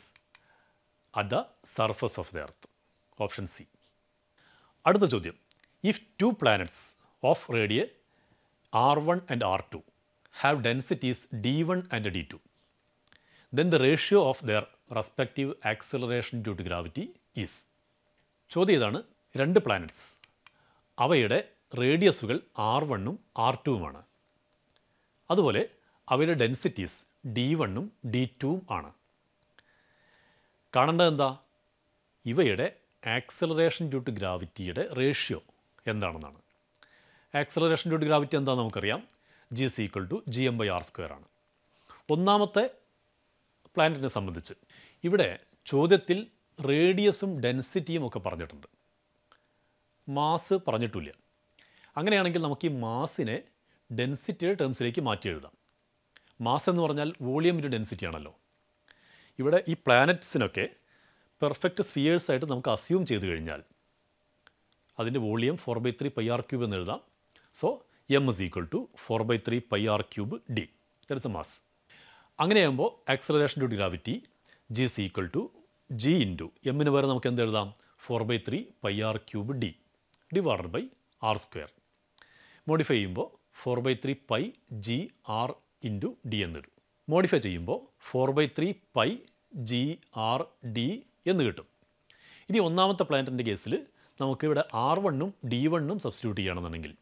Speaker 1: at the surface of the earth option C അടുത്ത ചോദ്യം if two planets of radii R one and R two have densities D one and D two then the ratio of their respective acceleration due to gravity is ചോദ്യം ഇതാണ് രണ്ട് planets അവയുടെ റേഡിയസുകൾ R വണ്ണും R ടുവുമാണ് അതുപോലെ അവയുടെ densities D വണ്ണും D ടുവും ആണ് കാണേണ്ടത് എന്താ ഇവയുടെ ആക്സലറേഷൻ ഡ്യൂ ടു ഗ്രാവിറ്റിയുടെ റേഷ്യോ എന്താണെന്നാണ് ആക്സലറേഷൻ ഡ്യൂ ടു ഗ്രാവിറ്റി എന്താണെന്ന് നമുക്കറിയാം G is equal to G M by R square ആണ് ഒന്നാമത്തെ പ്ലാനറ്റിനെ സംബന്ധിച്ച് ഇവിടെ ചോദ്യത്തിൽ റേഡിയസും ഡെൻസിറ്റിയും ഒക്കെ പറഞ്ഞിട്ടുണ്ട് മാസ് പറഞ്ഞിട്ടില്ല അങ്ങനെയാണെങ്കിൽ നമുക്ക് ഈ മാസിനെ ഡെൻസിറ്റിയുടെ ടേംസിലേക്ക് മാറ്റി എഴുതാം മാസ് എന്ന് പറഞ്ഞാൽ വോളിയം ഇൻറ്റു ഡെൻസിറ്റി ആണല്ലോ ഇവിടെ ഈ പ്ലാനറ്റ്സിനൊക്കെ പെർഫെക്റ്റ് സ്ഫിയേഴ്സ് നമുക്ക് അസ്യൂം ചെയ്ത് കഴിഞ്ഞാൽ അതിൻ്റെ volume four by three pi R cube എന്ന് എഴുതാം so M is equal to four by three pi R cube D that's a mass അങ്ങനെയാകുമ്പോൾ acceleration to gravity G is equal to G into എമ്മിന് പകരം നമുക്ക് എന്ത് എഴുതാം four by three pi R cube D divided by R square modify ചെയ്യുമ്പോൾ four by three pi G R into D എന്നിടും modify ചെയ്യുമ്പോൾ four by three pi G R D എന്ന് കിട്ടും ഇനി ഒന്നാമത്തെ പ്ലാന്റിൻ്റെ കേസിൽ നമുക്കിവിടെ ആർ വണ്ണും ഡി വണ്ണും സബ്സ്റ്റിറ്റ്യൂട്ട് ചെയ്യണമെന്നുണ്ടെങ്കിൽ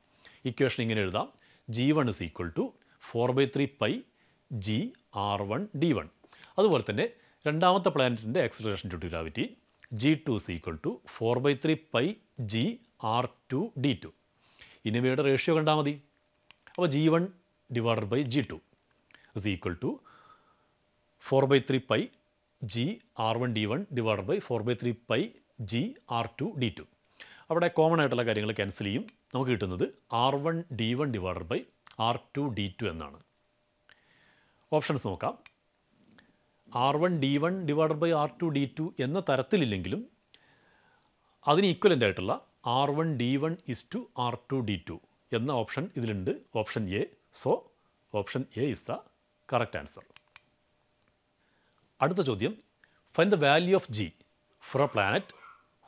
Speaker 1: ഇക്വേഷൻ ഇങ്ങനെ എഴുതാം G one is equal to four by three pi G R one D one അതുപോലെ തന്നെ രണ്ടാമത്തെ പ്ലാനറ്റിൻ്റെ acceleration to gravity G two is equal to four by three pi G R two D two ഇനിവയുടെ ratio കണ്ടാൽ മതി അപ്പോൾ G one divided by G two is equal to 4 by 3 pi g r1 d1 divided by 4 by 3 pi g r2 d2. അവിടെ common ആയിട്ടുള്ള കാര്യങ്ങൾ cancel ചെയ്യും നമുക്ക് കിട്ടുന്നത് R one D one divided by R two D two എന്നാണ് options നോക്കാം R one D one divided by R two D two എന്ന തരത്തിലില്ലെങ്കിലും അതിന് ഈക്വലൻ്റ് ആയിട്ടുള്ള R one D one is two R two D two എന്ന option ഇതിലുണ്ട് option A so option A is the correct answer അടുത്ത ചോദ്യം find the value of G for a planet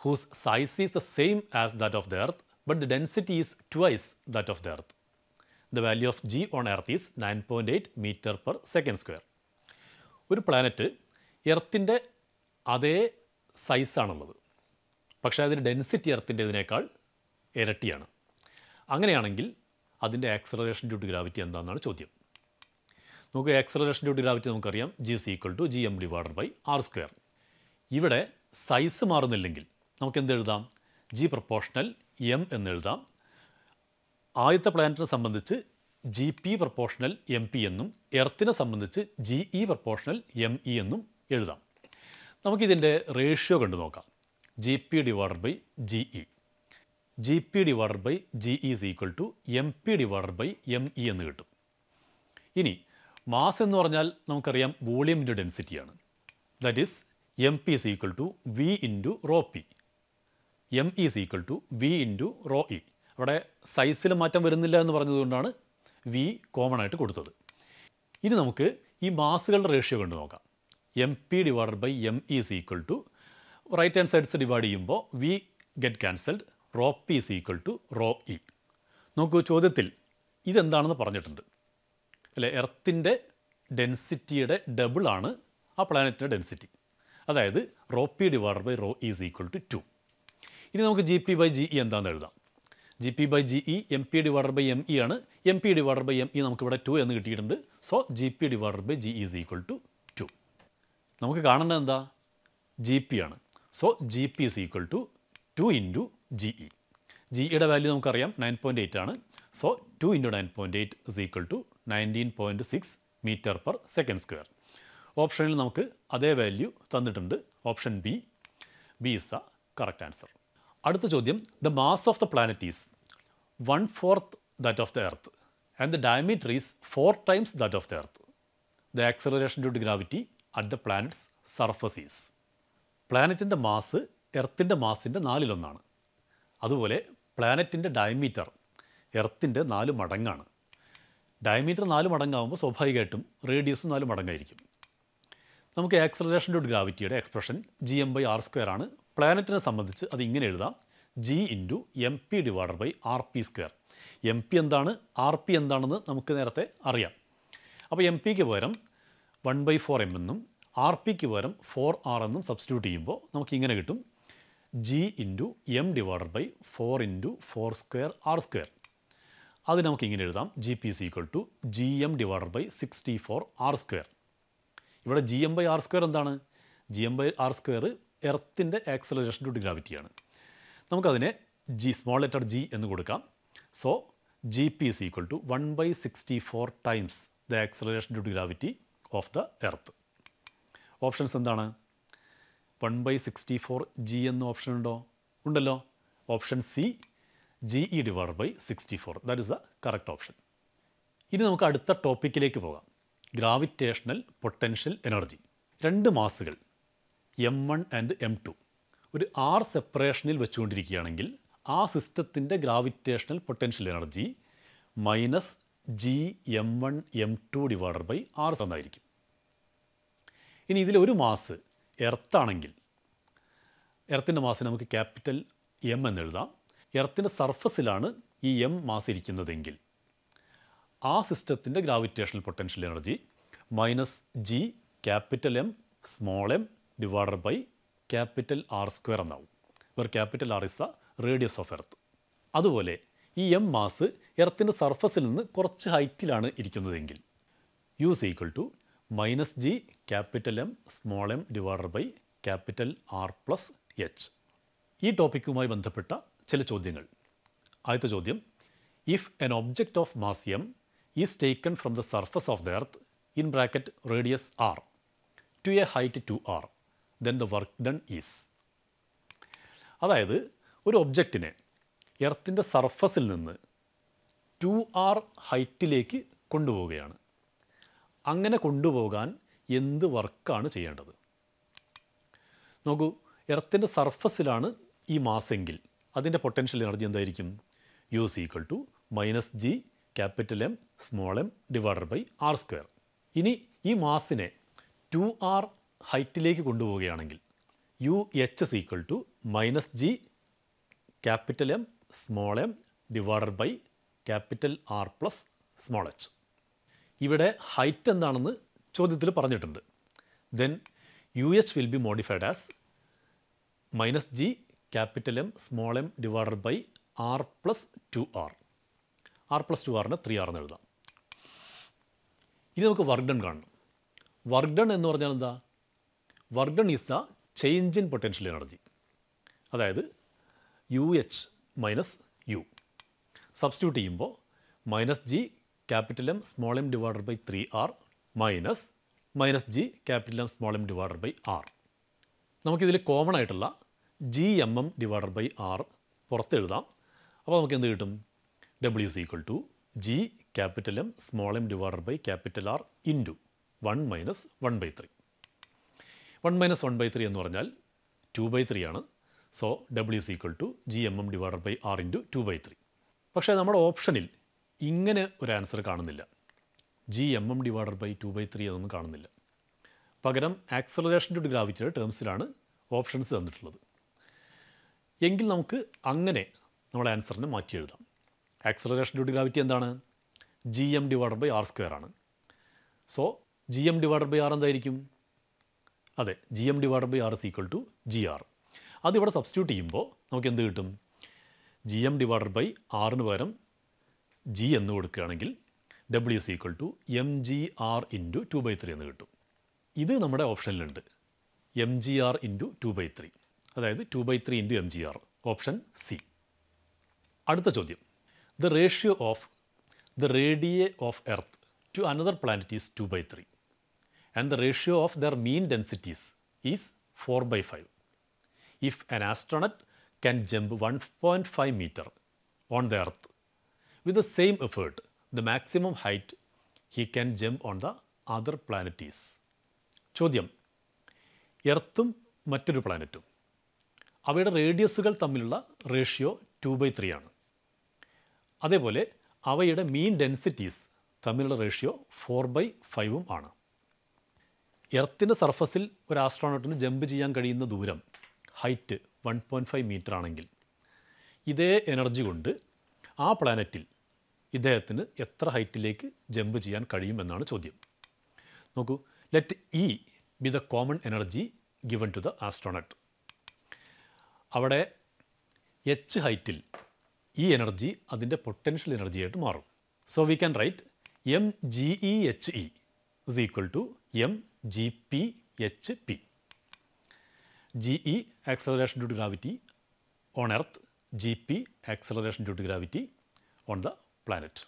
Speaker 1: whose size is the same as that of the earth but the density is twice that of the earth the value of G on earth is nine point eight metre per second square ഒരു planet എർത്തിൻ്റെ അതേ സൈസാണുള്ളത് പക്ഷേ അതിൻ്റെ density എർത്തിൻ്റെതിനേക്കാൾ ഇരട്ടിയാണ് അങ്ങനെയാണെങ്കിൽ അതിൻ്റെ acceleration due to gravity എന്താണെന്നാണ് ചോദ്യം നമുക്ക് എക്സലറേഷൻ ഡ്യൂ ഗ്രാവിറ്റി നമുക്കറിയാം G is equal to G M divided by R square ഇവിടെ സൈസ് മാറുന്നില്ലെങ്കിൽ നമുക്ക് എന്ത് എഴുതാം ജി പ്രപ്പോർഷണൽ എം എന്നെഴുതാം ആദ്യത്തെ പ്ലാനറ്റിനെ സംബന്ധിച്ച് G P proportional M P എന്നും എർത്തിനെ സംബന്ധിച്ച് G E proportional M E എന്നും എഴുതാം നമുക്കിതിൻ്റെ റേഷ്യോ കണ്ടു നോക്കാം G P divided by G E G P divided by G E is equal to M P divided by M E എന്ന് കിട്ടും ഇനി മാസ് എന്ന് പറഞ്ഞാൽ നമുക്കറിയാം വോളിയമിൻ്റെ ഡെൻസിറ്റിയാണ് that is M P is equal to V into rho P M is equal to V into raw E അവിടെ സൈസിൽ മാറ്റം വരുന്നില്ല എന്ന് പറഞ്ഞതുകൊണ്ടാണ് വി കോമൺ ആയിട്ട് കൊടുത്തത് ഇനി നമുക്ക് ഈ മാസുകളുടെ റേഷ്യോ കണ്ടു നോക്കാം M P divided by M is equal to right hand sides divide ചെയ്യുമ്പോൾ we get cancelled rho P is equal to rho E നോക്കൂ ചോദ്യത്തിൽ ഇതെന്താണെന്ന് പറഞ്ഞിട്ടുണ്ട് അല്ലെ എർത്തിൻ്റെ ഡെൻസിറ്റിയുടെ ഡബിളാണ് ആ പ്ലാനറ്റിൻ്റെ ഡെൻസിറ്റി അതായത് rho P divide by rho is equal to two ഇനി നമുക്ക് G P by G E എന്താണെന്ന് എഴുതാം G P by G E M P divide by M E ആണ് M P divide by M E നമുക്കിവിടെ two എന്ന് കിട്ടിയിട്ടുണ്ട് so G P divide by G is equal to two നമുക്ക് കാണേണ്ടത് എന്താ G P ആണ് so G P is equal to two into G E G ഇയുടെ value നമുക്കറിയാം nine point eight ആണ് so two into nine point eight is equal to nineteen point six metre per second square ഓപ്ഷനിൽ നമുക്ക് അതേ value തന്നിട്ടുണ്ട് option B B is the correct answer അടുത്ത ചോദ്യം the mass of the planet is one fourth that of the earth and the diameter is four times that of the earth the acceleration due to gravity at the planet's surface is പ്ലാനറ്റിൻ്റെ mass എർത്തിൻ്റെ മാസിൻ്റെ നാലിലൊന്നാണ് അതുപോലെ പ്ലാനറ്റിൻ്റെ diameter എർത്തിൻ്റെ നാല് മടങ്ങാണ് diameter നാല് മടങ്ങാവുമ്പോൾ സ്വാഭാവികമായിട്ടും radius നാല് മടങ്ങായിരിക്കും നമുക്ക് ആക്സലറേഷൻ ഡോട്ട് ഗ്രാവിറ്റിയുടെ expression G M by R square ആണ് പ്ലാനറ്റിനെ സംബന്ധിച്ച് അത് ഇങ്ങനെ എഴുതാം G into M P divided by R P square M P എന്താണ് ആർ പി എന്താണെന്ന് നമുക്ക് നേരത്തെ അറിയാം അപ്പോൾ എം പിക്ക് പകരം വൺ ബൈ ഫോർ എം എന്നും ആർ പിക്ക് പകരം ഫോർ ആർ എന്നും സബ്സ്റ്റിറ്റ്യൂട്ട് ചെയ്യുമ്പോൾ നമുക്ക് ഇങ്ങനെ കിട്ടും G into M divided by four into four square R square അത് നമുക്ക് ഇങ്ങനെ എഴുതാം G P is equal to G M divided by sixty four R square ഇവിടെ G M by R square എന്താണ് G M by R square എർത്തിൻ്റെ acceleration to ഗ്രാവിറ്റിയാണ് നമുക്കതിനെ G small letter G എന്ന് കൊടുക്കാം so G P is equal to one by sixty four times the acceleration due to gravity of the earth options എന്താണ് one by sixty four G എന്ന option ഉണ്ടോ ഉണ്ടല്ലോ option C G E divide by sixty four that is the correct option ഇനി നമുക്ക് അടുത്ത ടോപ്പിക്കിലേക്ക് പോകാം gravitational potential energy രണ്ട് മാസുകൾ M one and M two ഒരു ആർ സെപ്പറേഷനിൽ വെച്ചുകൊണ്ടിരിക്കുകയാണെങ്കിൽ ആ സിസ്റ്റത്തിൻ്റെ gravitational potential energy minus G M one M two divided by R എന്നായിരിക്കും ഇനി ഇതിലൊരു മാസ് എർത്താണെങ്കിൽ എർത്തിൻ്റെ മാസ് നമുക്ക് ക്യാപിറ്റൽ എം എന്ന് എഴുതാം എർത്തിൻ്റെ സർഫസിലാണ് ഈ എം മാസ് ഇരിക്കുന്നതെങ്കിൽ ആ സിസ്റ്റത്തിൻ്റെ gravitational potential energy minus G capital M small M divided by capital R square എന്നാവും where capital R is the radius of earth അതുപോലെ ഈ എം മാസ് എർത്തിൻ്റെ സർഫസിൽ നിന്ന് കുറച്ച് ഹൈറ്റിലാണ് ഇരിക്കുന്നതെങ്കിൽ U is equal to minus G capital M small M divided by capital R plus H ഈ ടോപ്പിക്കുമായി ബന്ധപ്പെട്ട ചില ചോദ്യങ്ങൾ ആദ്യത്തെ ചോദ്യം if an object of mass is taken from the surface of the earth in bracket radius R to a height two R then the work done is അതായത് ഒരു ഒബ്ജക്റ്റിനെ എർത്തിൻ്റെ സർഫസിൽ നിന്ന് ടു ആർ ഹൈറ്റിലേക്ക് കൊണ്ടുപോവുകയാണ് അങ്ങനെ കൊണ്ടുപോകാൻ എന്ത് വർക്കാണ് ചെയ്യേണ്ടത് നോക്കൂ എർത്തിൻ്റെ സർഫസിലാണ് ഈ മാസെങ്കിൽ അതിൻ്റെ പൊട്ടൻഷ്യൽ എനർജി എന്തായിരിക്കും U C equal to minus G capital M small M divided by R square ഇനി ഈ മാസിനെ ടു ആർ ഹൈറ്റിലേക്ക് കൊണ്ടുപോവുകയാണെങ്കിൽ U H is equal to minus G capital M small M divided by capital R plus small H ഇവിടെ height എന്താണെന്ന് ചോദ്യത്തിൽ പറഞ്ഞിട്ടുണ്ട് then U H will be modified as minus G capital M small M divide by R plus two R R plus two ആറിന് three R എന്ന് എഴുതാം ഇനി നമുക്ക് work done കാണണം വർക്ക് ഡൺ എന്ന് പറഞ്ഞാൽ എന്താ work done is the change in potential energy അതായത് U H minus U substitute ചെയ്യുമ്പോൾ minus G capital M small M divide by three R minus minus G capital M small M divide by R നമുക്കിതിൽ common ആയിട്ടുള്ള G M M divided by R പുറത്തെഴുതാം അപ്പോൾ നമുക്ക് എന്ത് കിട്ടും W is equal to G capital M small M divided by capital R into one minus one by three one minus one by three എന്ന് പറഞ്ഞാൽ two by three ആണ് so W is equal to G M M divided by R into two by three പക്ഷേ നമ്മുടെ ഓപ്ഷനിൽ ഇങ്ങനെ ഒരു answer കാണുന്നില്ല G M M divided by two by three എന്നൊന്നും കാണുന്നില്ല പകരം ആക്സലറേഷൻ ടു ഗ്രാവിറ്റിയുടെ ടേംസിലാണ് ഓപ്ഷൻസ് തന്നിട്ടുള്ളത് എങ്കിൽ നമുക്ക് അങ്ങനെ നമ്മുടെ ആൻസറിനെ മാറ്റി എഴുതാം ആക്സലറേഷൻ ഡ്യൂ ടു ഗ്രാവിറ്റി എന്താണ് G M divided by R square ആണ് so G M divided by R എന്തായിരിക്കും അതെ G M divided by R is equal to G R അതിവിടെ സബ്സ്റ്റിറ്റ്യൂട്ട് ചെയ്യുമ്പോൾ നമുക്ക് എന്ത് കിട്ടും ജി എം ഡിവൈഡഡ് ബൈ ആറിന് പകരം ജി എന്ന് കൊടുക്കുകയാണെങ്കിൽ W is equal to M G R into two by three എന്ന് കിട്ടും ഇത് നമ്മുടെ ഓപ്ഷനിലുണ്ട് M G R into two by three അതായത് two by three into M G R option C അടുത്ത ചോദ്യം the ratio of the radii of earth to another planet is two by three and the ratio of their mean densities is four by five if an astronaut can one 1.5 five metre on earth. Earth with same same effort the maximum height can can on on the other planets ചോദ്യം എർത്തും മറ്റൊരു പ്ലാനറ്റും അവയുടെ റേഡിയസുകൾ തമ്മിലുള്ള ratio two by three ആണ് അതേപോലെ അവയുടെ mean densities തമ്മിലുള്ള ratio four by ഫൈവും ആണ് എർത്തിൻ്റെ സർഫസിൽ ഒരു ആസ്ട്രോണോട്ടിന് ജമ്പ് ചെയ്യാൻ കഴിയുന്ന ദൂരം height one point five metre ആണെങ്കിൽ ഇതേ എനർജി കൊണ്ട് ആ പ്ലാനറ്റിൽ ഇദ്ദേഹത്തിന് എത്ര ഹൈറ്റിലേക്ക് ജമ്പ് ചെയ്യാൻ കഴിയുമെന്നാണ് ചോദ്യം നോക്കൂ let E be the common energy given to the astronaut അവിടെ എച്ച് ഹൈറ്റിൽ ഈ എനർജി അതിൻ്റെ പൊട്ടൻഷ്യൽ എനർജിയായിട്ട് മാറും so we can write M G E H E is equal to M G P H P G E acceleration due to gravity on earth G P acceleration due to gravity on the planet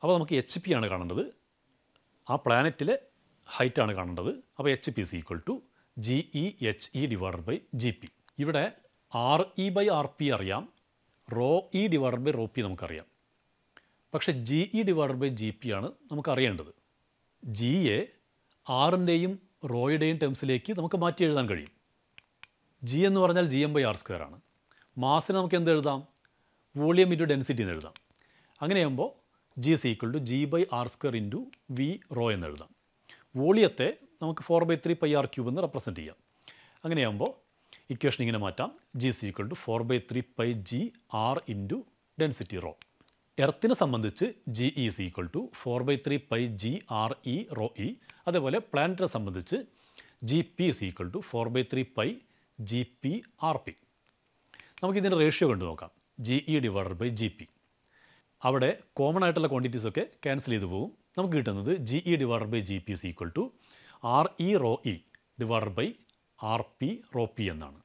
Speaker 1: അപ്പോൾ നമുക്ക് H P ആണ് കാണേണ്ടത് ആ പ്ലാനറ്റിലെ ഹൈറ്റാണ് കാണേണ്ടത് അപ്പോൾ H P is equal to G E H E divided by G P ഇവിടെ R E by R P അറിയാം rho E divide by rho P നമുക്കറിയാം പക്ഷെ G E divide by G P ആണ് നമുക്കറിയേണ്ടത് എ ആറിൻ്റെയും റോയുടെയും ടേംസിലേക്ക് നമുക്ക് മാറ്റി എഴുതാൻ കഴിയും ജി എന്ന് പറഞ്ഞാൽ G M by R square ആണ് മാസിന് നമുക്ക് എന്ത് എഴുതാം വോളിയം ഇൻറ്റു ഡെൻസിറ്റി എന്ന് എഴുതാം അങ്ങനെയാകുമ്പോൾ G is equal to G by R square into V rho എന്ന് എഴുതാം വോളിയത്തെ നമുക്ക് four by three pi R cube എന്ന് റെപ്രസെൻറ്റ് ചെയ്യാം അങ്ങനെയാകുമ്പോൾ ഇക്വേഷൻ ഇങ്ങനെ മാറ്റാം G is equal to four by three pi G R into density rho എർത്തിനെ സംബന്ധിച്ച് G E is equal to four by three pi G R E rho E അതേപോലെ പ്ലാനറ്റിനെ സംബന്ധിച്ച് G P is equal to four by three pi G P R P നമുക്കിതിൻ്റെ ratio കണ്ടു നോക്കാം G E divided by G P അവിടെ common ആയിട്ടുള്ള quantities ഒക്കെ cancel ചെയ്ത് പോകും നമുക്ക് കിട്ടുന്നത് G E divided by G P is equal to R E rho E divided by R P rho P എന്നാണ്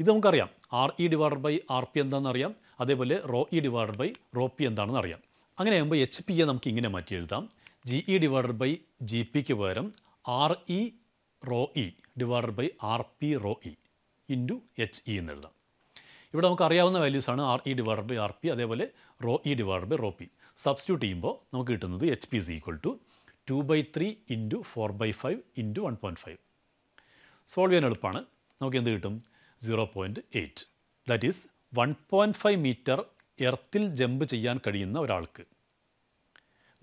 Speaker 1: ഇത് നമുക്കറിയാം R E divide by R P എന്താണെന്നറിയാം അതേപോലെ rho E e divide by rho P എന്താണെന്ന് അറിയാം അങ്ങനെ ആകുമ്പോൾ H P A നമുക്ക് ഇങ്ങനെ മാറ്റി എഴുതാം G E divide by G പിക്ക് പകരം R E rho E divide by R P rho E into H E എന്ന് എഴുതാം ഇവിടെ നമുക്ക് അറിയാവുന്ന വാല്യൂസാണ് R E divide by R P അതേപോലെ rho E divide by rho P substitute ചെയ്യുമ്പോൾ നമുക്ക് കിട്ടുന്നത് H P is equal to two by three into four by five into one point five solve ചെയ്യാൻ എളുപ്പമാണ് നമുക്ക് എന്ത് കിട്ടും zero point eight that is one point five metre എർത്തിൽ jump ചെയ്യാൻ കഴിയുന്ന ഒരാൾക്ക്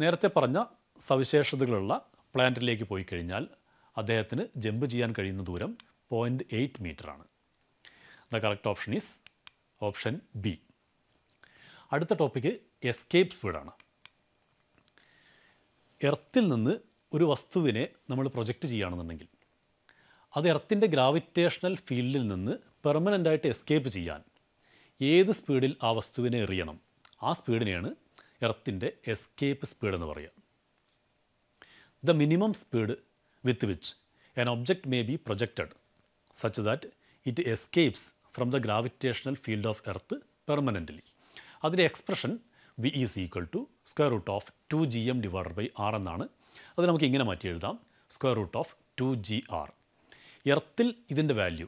Speaker 1: നേരത്തെ പറഞ്ഞ സവിശേഷതകളുള്ള പ്ലാന്റിലേക്ക് പോയി കഴിഞ്ഞാൽ അദ്ദേഹത്തിന് ജമ്പ് ചെയ്യാൻ കഴിയുന്ന ദൂരം പോയിൻറ്റ് എയ്റ്റ് മീറ്ററാണ് the correct option is option B അടുത്ത ടോപ്പിക്ക് എസ്കേപ്പ് സ്പീഡാണ് എർത്തിൽ നിന്ന് ഒരു വസ്തുവിനെ നമ്മൾ പ്രൊജക്റ്റ് ചെയ്യുകയാണെന്നുണ്ടെങ്കിൽ അത് എർത്തിൻ്റെ ഗ്രാവിറ്റേഷണൽ ഫീൽഡിൽ നിന്ന് പെർമനൻ്റായിട്ട് എസ്കേപ്പ് ചെയ്യാൻ ഏത് സ്പീഡിൽ ആ വസ്തുവിനെ എറിയണം ആ സ്പീഡിനെയാണ് എർത്തിൻ്റെ എസ്കേപ്പ് സ്പീഡ് എന്ന് പറയുക the minimum speed with which an object may be projected such that it escapes from the gravitational field of earth permanently അതിൻ്റെ expression V is equal to square root of two G M divided by R എന്നാണ് അത് നമുക്ക് ഇങ്ങനെ മാറ്റി എഴുതാം square root of two G R എർത്തിൽ ഇതിൻ്റെ value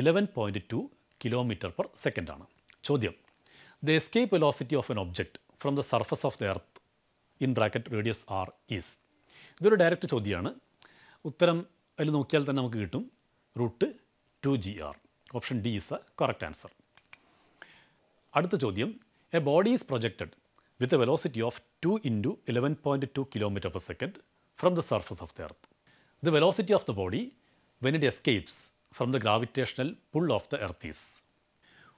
Speaker 1: eleven point two kilometre per സെക്കൻഡാണ് ചോദ്യം the escape velocity of an object from the surface of the earth in bracket radius R is ഇതൊരു ഡയറക്റ്റ് ചോദ്യമാണ് ഉത്തരം അതിൽ നോക്കിയാൽ തന്നെ നമുക്ക് കിട്ടും root two G R option D is the correct answer അടുത്ത ചോദ്യം a body is projected with a velocity of two into eleven point two kilometre per second from the surface of the earth the velocity of the body when it escapes from the gravitational pull of the earth is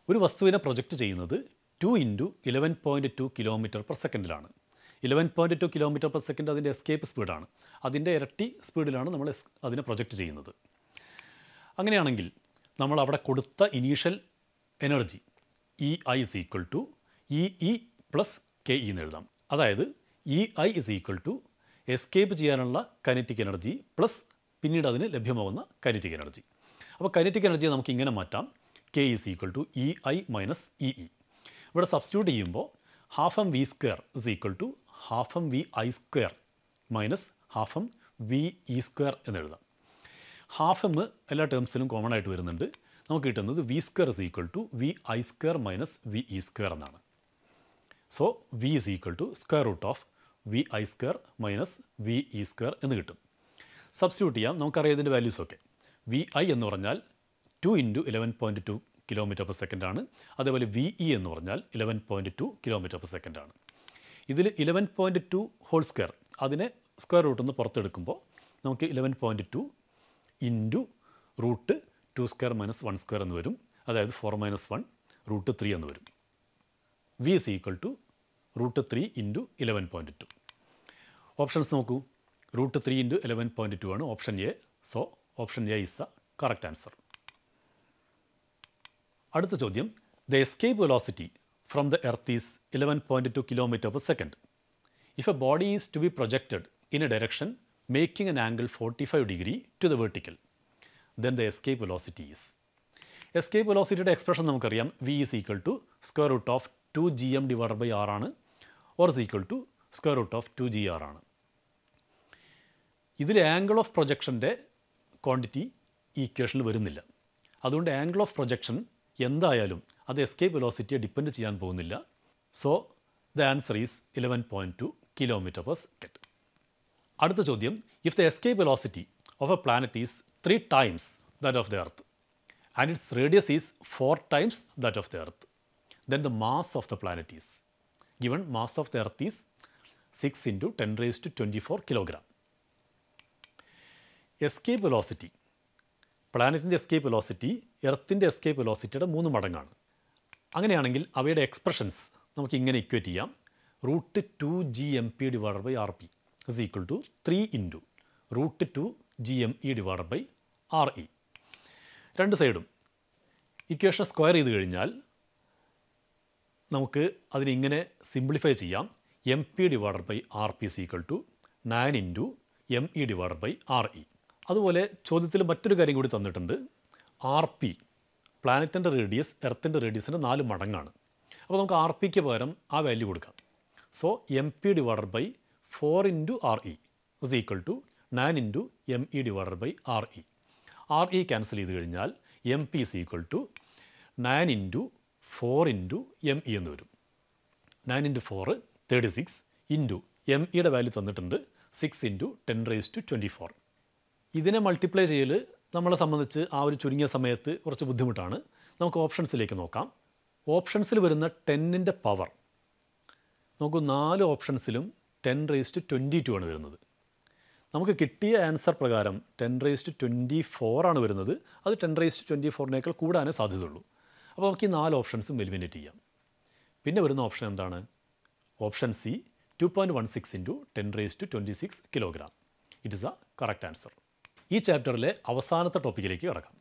Speaker 1: ഒരു വസ്തുവിനെ project ചെയ്യുന്നത് two into eleven point two kilometre per സെക്കൻഡിലാണ് eleven point two kilometre per second അതിൻ്റെ escape സ്പീഡാണ് അതിൻ്റെ ഇരട്ടി സ്പീഡിലാണ് നമ്മൾ അതിനെ പ്രൊജക്റ്റ് ചെയ്യുന്നത് അങ്ങനെയാണെങ്കിൽ നമ്മൾ അവിടെ കൊടുത്ത initial energy E I is equal to E E plus K E എന്ന് എഴുതാം അതായത് E I is equal to escape ചെയ്യാനുള്ള കനറ്റിക് എനർജി പ്ലസ് പിന്നീട് അതിന് ലഭ്യമാവുന്ന കൈനറ്റിക് എനർജി അപ്പോൾ കൈനറ്റിക് എനർജിയെ നമുക്ക് ഇങ്ങനെ മാറ്റാം K is equal to E I minus E E ഇവിടെ സബ്സ്റ്റിറ്റ്യൂട്ട് ചെയ്യുമ്പോൾ half M V square is equal to half M V I square minus half M V E square എന്നെഴുതാം half M എല്ലാ ടേംസിലും common ആയിട്ട് വരുന്നുണ്ട് നമുക്ക് കിട്ടുന്നത് V square is equal to V I square minus V E square എന്നാണ് so V is equal to square root of V I square minus V E square എന്ന് കിട്ടും സബ്സ്റ്റിറ്റ്യൂട്ട് ചെയ്യാം നമുക്കറിയാം ഇതിൻ്റെ വാല്യൂസൊക്കെ വി ഐ എന്ന് പറഞ്ഞാൽ two into eleven point two kilometre per സെക്കൻഡാണ് അതേപോലെ വി ഇ e എന്ന് പറഞ്ഞാൽ eleven point two kilometre per സെക്കൻഡാണ് ഇതിൽ eleven point two whole square അതിനെ സ്ക്വയർ റൂട്ടിൽ നിന്ന് പുറത്തെടുക്കുമ്പോൾ നമുക്ക് eleven point two into root two square minus one square എന്ന് വരും അതായത് four minus one root three എന്ന് വരും V is equal to root three into eleven point two options നോക്കൂ root three into eleven point two ആണ് option A so option A is the correct answer അടുത്ത ചോദ്യം the escape velocity from the earth is eleven point two kilometre per second if a body is to be projected in a direction making an angle forty five degree to the vertical then the escape velocity is escape വെലോസിറ്റിയുടെ expression നമുക്കറിയാം V is equal to square root of two G M divide by R ആണ് or is equal to square root of two G R ആണ് ഇതിൽ angle of പ്രൊജക്ഷൻ്റെ quantity ഈക്വേഷനിൽ വരുന്നില്ല അതുകൊണ്ട് angle of projection എന്തായാലും അത് എസ്കേപ്പ് വെലോസിറ്റിയെ ഡിപ്പെൻഡ് ചെയ്യാൻ പോകുന്നില്ല so the answer is eleven point two kilometre per second അടുത്ത ചോദ്യം if the escape velocity of a planet is three times that of the earth and its radius is four times that of the earth then the mass of the planet is given mass of the earth is six into ten raise to twenty four kilogram escape velocity പ്ലാനറ്റിൻ്റെ escape velocity എർത്തിൻ്റെ escape വെലോസിറ്റിയുടെ മൂന്ന് മടങ്ങാണ് അങ്ങനെയാണെങ്കിൽ അവയുടെ expressions നമുക്ക് ഇങ്ങനെ equate ചെയ്യാം root two G M P divide by R P is equal to three into root two G M E divide by R E രണ്ട് സൈഡും ഇക്വേഷൻ സ്ക്വയർ ചെയ്ത് കഴിഞ്ഞാൽ നമുക്ക് അതിനിങ്ങനെ സിംപ്ലിഫൈ ചെയ്യാം M P divide by R P is equal to nine into M E divide by R E അതുപോലെ ചോദ്യത്തിൽ മറ്റൊരു കാര്യം കൂടി തന്നിട്ടുണ്ട് ആർ പി പ്ലാനറ്റിൻ്റെ റേഡിയസ് എർത്തിൻ്റെ റേഡിയസിൻ്റെ നാല് മടങ്ങാണ് അപ്പോൾ നമുക്ക് ആർ പിക്ക് പകരം ആ വാല്യൂ കൊടുക്കാം so M P divided by four into R E is equal to nine into M E divided by R E R E cancel ചെയ്ത് കഴിഞ്ഞാൽ M P is equal to nine into four into M E എന്ന് വരും nine into four thirty six into M ഇയുടെ value തന്നിട്ടുണ്ട് six into ten raise to twenty four ഇതിനെ multiply ചെയ്യൽ നമ്മളെ സംബന്ധിച്ച് ആ ഒരു ചുരുങ്ങിയ സമയത്ത് കുറച്ച് ബുദ്ധിമുട്ടാണ് നമുക്ക് ഓപ്ഷൻസിലേക്ക് നോക്കാം ഓപ്ഷൻസിൽ വരുന്ന ടെന്നിൻ്റെ പവർ നമുക്ക് നാല് ഓപ്ഷൻസിലും ten raise to twenty two ആണ് വരുന്നത് നമുക്ക് കിട്ടിയ ആൻസർ പ്രകാരം ten raise to twenty four ആണ് വരുന്നത് അത് ടെൻ റേസ് ടു ട്വൻറ്റി ഫോറിനേക്കാൾ കൂടാനേ സാധ്യതയുള്ളൂ അപ്പോൾ നമുക്ക് ഈ നാല് ഓപ്ഷൻസും എലിമിനേറ്റ് ചെയ്യാം പിന്നെ വരുന്ന ഓപ്ഷൻ എന്താണ് option C two point one six into ten raise to twenty six kilogram it is the correct answer ഈ ചാപ്റ്ററിലെ അവസാനത്തെ ടോപ്പിക്കിലേക്ക് കടക്കാം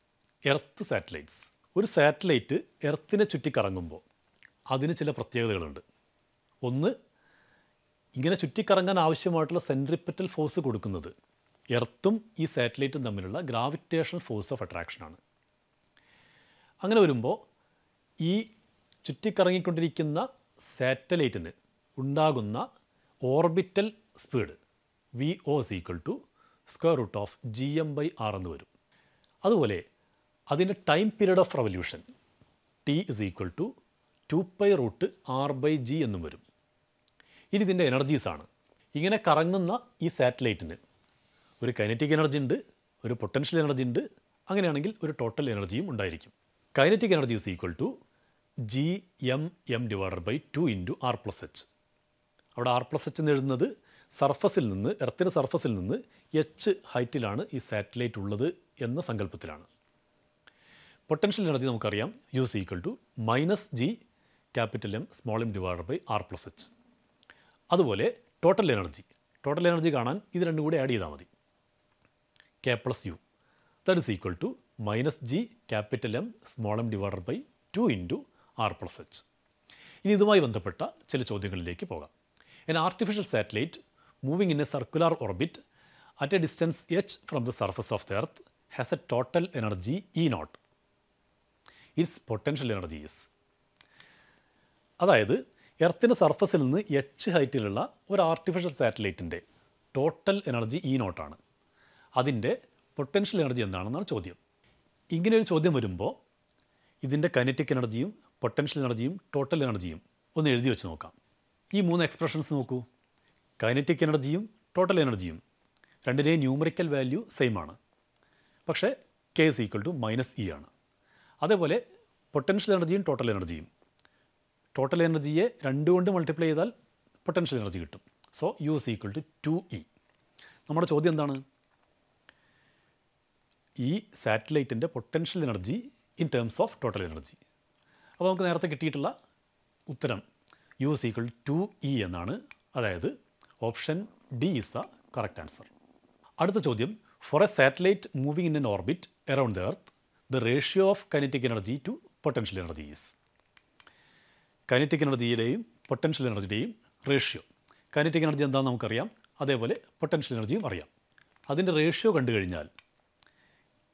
Speaker 1: എർത്ത് സാറ്റലൈറ്റ്സ് ഒരു സാറ്റലൈറ്റ് എർത്തിനെ ചുറ്റിക്കറങ്ങുമ്പോൾ അതിന് ചില പ്രത്യേകതകളുണ്ട് ഒന്ന് ഇങ്ങനെ ചുറ്റിക്കറങ്ങാൻ ആവശ്യമായിട്ടുള്ള സെൻട്രിപ്പറ്റൽ ഫോഴ്സ് കൊടുക്കുന്നത് എർത്തും ഈ സാറ്റലൈറ്റും തമ്മിലുള്ള ഗ്രാവിറ്റേഷൻ ഫോഴ്സ് ഓഫ് അട്രാക്ഷനാണ് അങ്ങനെ വരുമ്പോൾ ഈ ചുറ്റിക്കറങ്ങിക്കൊണ്ടിരിക്കുന്ന സാറ്റലൈറ്റിന് ഉണ്ടാകുന്ന orbital speed V O equal to square root of G M by R എന്ന് വരും അതുപോലെ അതിൻ്റെ time period of revolution T is equal to two pi root R by G എന്നും വരും ഇനി ഇതിൻ്റെ എനർജീസാണ് ഇങ്ങനെ കറങ്ങുന്ന ഈ സാറ്റലൈറ്റിന് ഒരു കൈനറ്റിക് എനർജി ഉണ്ട് ഒരു പൊട്ടൻഷ്യൽ എനർജി ഉണ്ട് അങ്ങനെയാണെങ്കിൽ ഒരു ടോട്ടൽ എനർജിയും ഉണ്ടായിരിക്കും kinetic energy is equal to G M M divided by two into R plus H അവിടെ ആർ പ്ലസ് എച്ച് എന്ന് എഴുതുന്നത് സർഫസിൽ നിന്ന് എർത്തിൻ്റെ സർഫസിൽ നിന്ന് എച്ച് ഹൈറ്റിലാണ് ഈ സാറ്റലൈറ്റ് ഉള്ളത് എന്ന സങ്കല്പത്തിലാണ് പൊട്ടൻഷ്യൽ എനർജി നമുക്കറിയാം U C equal to minus G capital M small M divide by R plus H അതുപോലെ ടോട്ടൽ എനർജി ടോട്ടൽ എനർജി കാണാൻ ഇത് രണ്ടും കൂടി ആഡ് ചെയ്താൽ മതി K plus U that is equal to minus G capital M small M divide by two into R plus H ഇനി ഇതുമായി ബന്ധപ്പെട്ട ചില ചോദ്യങ്ങളിലേക്ക് പോകാം an artificial satellite moving in a circular orbit at a distance h from the surface of the earth has a total energy E naught. Its potential energy is. അതായത് എർത്തിൻ്റെ സർഫസിൽ നിന്ന് H ഹൈറ്റിലുള്ള ഒരു ആർട്ടിഫിഷ്യൽ സാറ്റലൈറ്റിൻ്റെ ടോട്ടൽ എനർജി ഇ നോട്ടാണ് അതിൻ്റെ potential energy എന്താണെന്നാണ് ചോദ്യം ഇങ്ങനെ ഒരു ചോദ്യം വരുമ്പോൾ ഇതിൻ്റെ കൈനറ്റിക് എനർജിയും പൊട്ടൻഷ്യൽ എനർജിയും ടോട്ടൽ എനർജിയും ഒന്ന് എഴുതി വെച്ച് നോക്കാം ഈ മൂന്ന് എക്സ്പ്രഷൻസ് നോക്കൂ കൈനറ്റിക് എനർജിയും ടോട്ടൽ എനർജിയും രണ്ടിൻ്റെയും ന്യൂമറിക്കൽ വാല്യൂ സെയിം ആണ് പക്ഷേ K is equal to minus E ആണ് അതേപോലെ പൊട്ടൻഷ്യൽ എനർജിയും ടോട്ടൽ എനർജിയും ടോട്ടൽ എനർജിയെ രണ്ട് കൊണ്ട് മൾട്ടിപ്ലൈ ചെയ്താൽ പൊട്ടൻഷ്യൽ എനർജി കിട്ടും so U is equal to two E നമ്മുടെ ചോദ്യം എന്താണ് ഈ സാറ്റലൈറ്റിൻ്റെ potential energy in terms of total energy അപ്പോൾ നമുക്ക് നേരത്തെ കിട്ടിയിട്ടുള്ള ഉത്തരം U is equal to E എന്നാണ് അതായത് option D is the correct answer അടുത്ത ചോദ്യം for a satellite moving in an orbit around the earth the ratio of kinetic energy to potential energy is kinetic എനർജിയുടെയും potential എനർജിയുടെയും ratio കനറ്റിക് energy എന്താണെന്ന് നമുക്കറിയാം അതേപോലെ potential എനർജിയും അറിയാം അതിൻ്റെ റേഷ്യോ കണ്ടു കഴിഞ്ഞാൽ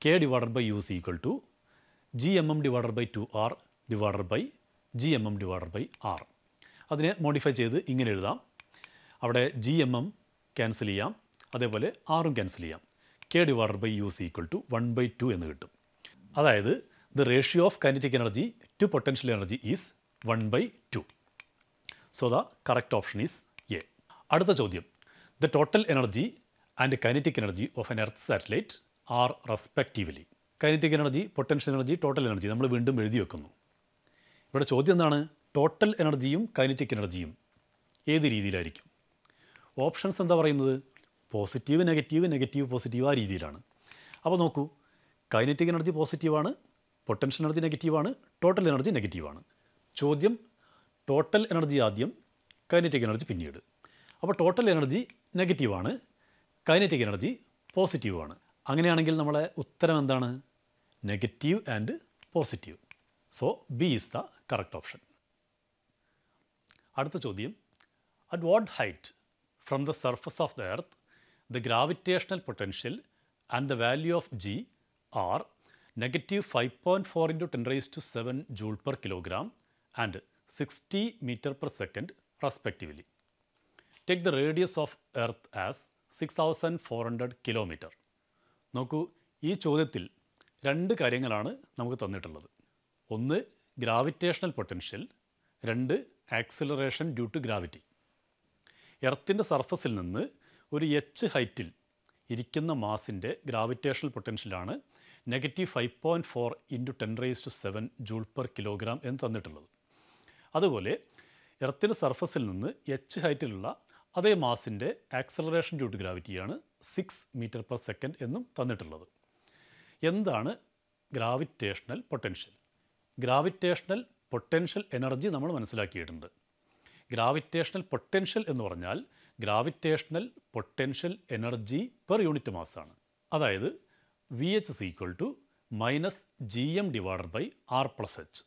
Speaker 1: K divided by U C equal to G M M divided by two R divided by G M M divided by R അതിനെ മോഡിഫൈ ചെയ്ത് ഇങ്ങനെ എഴുതാം അവിടെ ജി എം എം ക്യാൻസൽ ചെയ്യാം അതേപോലെ ആറും ക്യാൻസൽ ചെയ്യാം K divided by U C equal to one by two എന്ന് കിട്ടും അതായത് the ratio of kinetic energy to potential energy is one by two so the correct option is A അടുത്ത ചോദ്യം the total energy and kinetic energy of an earth satellite are respectively kinetic energy potential energy total energy നമ്മൾ വീണ്ടും എഴുതി വെക്കുന്നു ഇവിടെ ചോദ്യം എന്താണ് total എനർജിയും കൈനറ്റിക് എനർജിയും ഏത് രീതിയിലായിരിക്കും ഓപ്ഷൻസ് എന്താ പറയുന്നത് പോസിറ്റീവ് നെഗറ്റീവ് നെഗറ്റീവ് പോസിറ്റീവ് ആ രീതിയിലാണ് അപ്പോൾ നോക്കൂ കൈനറ്റിക് എനർജി പോസിറ്റീവാണ് പൊട്ടൻഷ്യൽ എനർജി നെഗറ്റീവാണ് ടോട്ടൽ എനർജി നെഗറ്റീവാണ് ചോദ്യം ടോട്ടൽ എനർജി ആദ്യം കൈനറ്റിക് എനർജി പിന്നീട് അപ്പോൾ ടോട്ടൽ എനർജി നെഗറ്റീവാണ് കൈനറ്റിക് എനർജി പോസിറ്റീവാണ് അങ്ങനെയാണെങ്കിൽ നമ്മളെ ഉത്തരം എന്താണ് negative and positive so B is the correct option അടുത്ത ചോദ്യം at what height from the surface of the earth, the gravitational potential and the value of G are negative 5.4 into 10 raised to 7 joule per kilogram and 60 meter per second respectively. Take the radius of earth as 6400 kilometer. നോക്കൂ ഈ ചോദ്യത്തിൽ രണ്ട് aanu namukku thannittullathu. Onnu gravitational potential, രണ്ട് acceleration due to gravity. എർത്തിൻ്റെ സർഫസിൽ നിന്ന് ഒരു H ഹൈറ്റിൽ ഇരിക്കുന്ന മാസിൻ്റെ ഗ്രാവിറ്റേഷണൽ പൊട്ടൻഷ്യലാണ് negative five point four into ten raise to seven joule per kilogram എന്ന് തന്നിട്ടുള്ളത് അതുപോലെ എർത്തിൻ്റെ സർഫസിൽ നിന്ന് എച്ച് ഹൈറ്റിലുള്ള അതേ മാസിൻ്റെ ആക്സലറേഷൻ ഡ്യൂ ടു ഗ്രാവിറ്റിയാണ് സിക്സ് മീറ്റർ പെർ സെക്കൻഡ് എന്നും തന്നിട്ടുള്ളത് എന്താണ് gravitational potential gravitational potential energy നമ്മൾ മനസ്സിലാക്കിയിട്ടുണ്ട് ഗ്രാവിറ്റേഷണൽ പൊട്ടൻഷ്യൽ എന്ന് പറഞ്ഞാൽ gravitational potential energy per unit മാസ്സാണ് അതായത് V H is equal to minus G M divided by R plus H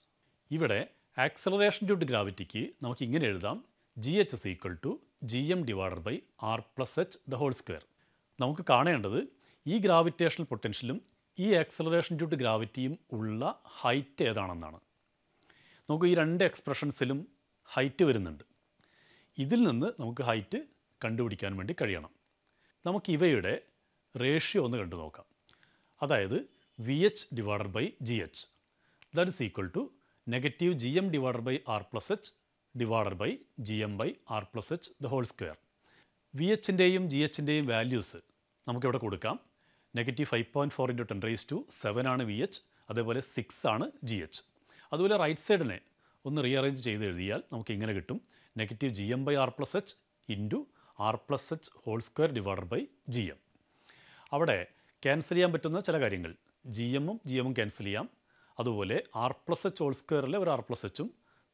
Speaker 1: ഇവിടെ ആക്സലറേഷൻ ഡ്യൂ ടു ഗ്രാവിറ്റിക്ക് നമുക്ക് ഇങ്ങനെ എഴുതാം G H is equal to G M divided by R plus H the whole square നമുക്ക് കാണേണ്ടത് ഈ gravitational പൊട്ടൻഷ്യലും ഈ acceleration due to ഗ്രാവിറ്റിയും ഉള്ള ഹൈറ്റ് ഏതാണെന്നാണ് നമുക്ക് ഈ രണ്ട് എക്സ്പ്രഷൻസിലും ഹൈറ്റ് വരുന്നുണ്ട് ഇതിൽ നിന്ന് നമുക്ക് ഹൈറ്റ് കണ്ടുപിടിക്കാൻ വേണ്ടി കഴിയണം നമുക്ക് ഇവയുടെ റേഷ്യോ ഒന്ന് കണ്ടു നോക്കാം അതായത് V H divided by G H that is equal to negative G M divided by R plus H divided by G M by R plus H the whole square V എച്ചിൻ്റെയും G എച്ചിൻ്റെയും values നമുക്കിവിടെ കൊടുക്കാം negative five point four into ten raise to seven ആണ് V H അതേപോലെ six ആണ് G H അതുപോലെ right സൈഡിനെ ഒന്ന് റീ അറേഞ്ച് ചെയ്ത് എഴുതിയാൽ നമുക്ക് ഇങ്ങനെ കിട്ടും negative G M by R plus H into R plus H whole square divide by G M അവിടെ ക്യാൻസൽ ചെയ്യാൻ പറ്റുന്ന ചില കാര്യങ്ങൾ ജി എമ്മും ജി എമ്മും ക്യാൻസൽ ചെയ്യാം അതുപോലെ ആർ പ്ലസ് എച്ച് ഹോൾ സ്ക്വയറിലെ ഒരു ആർ പ്ലസ് എച്ചും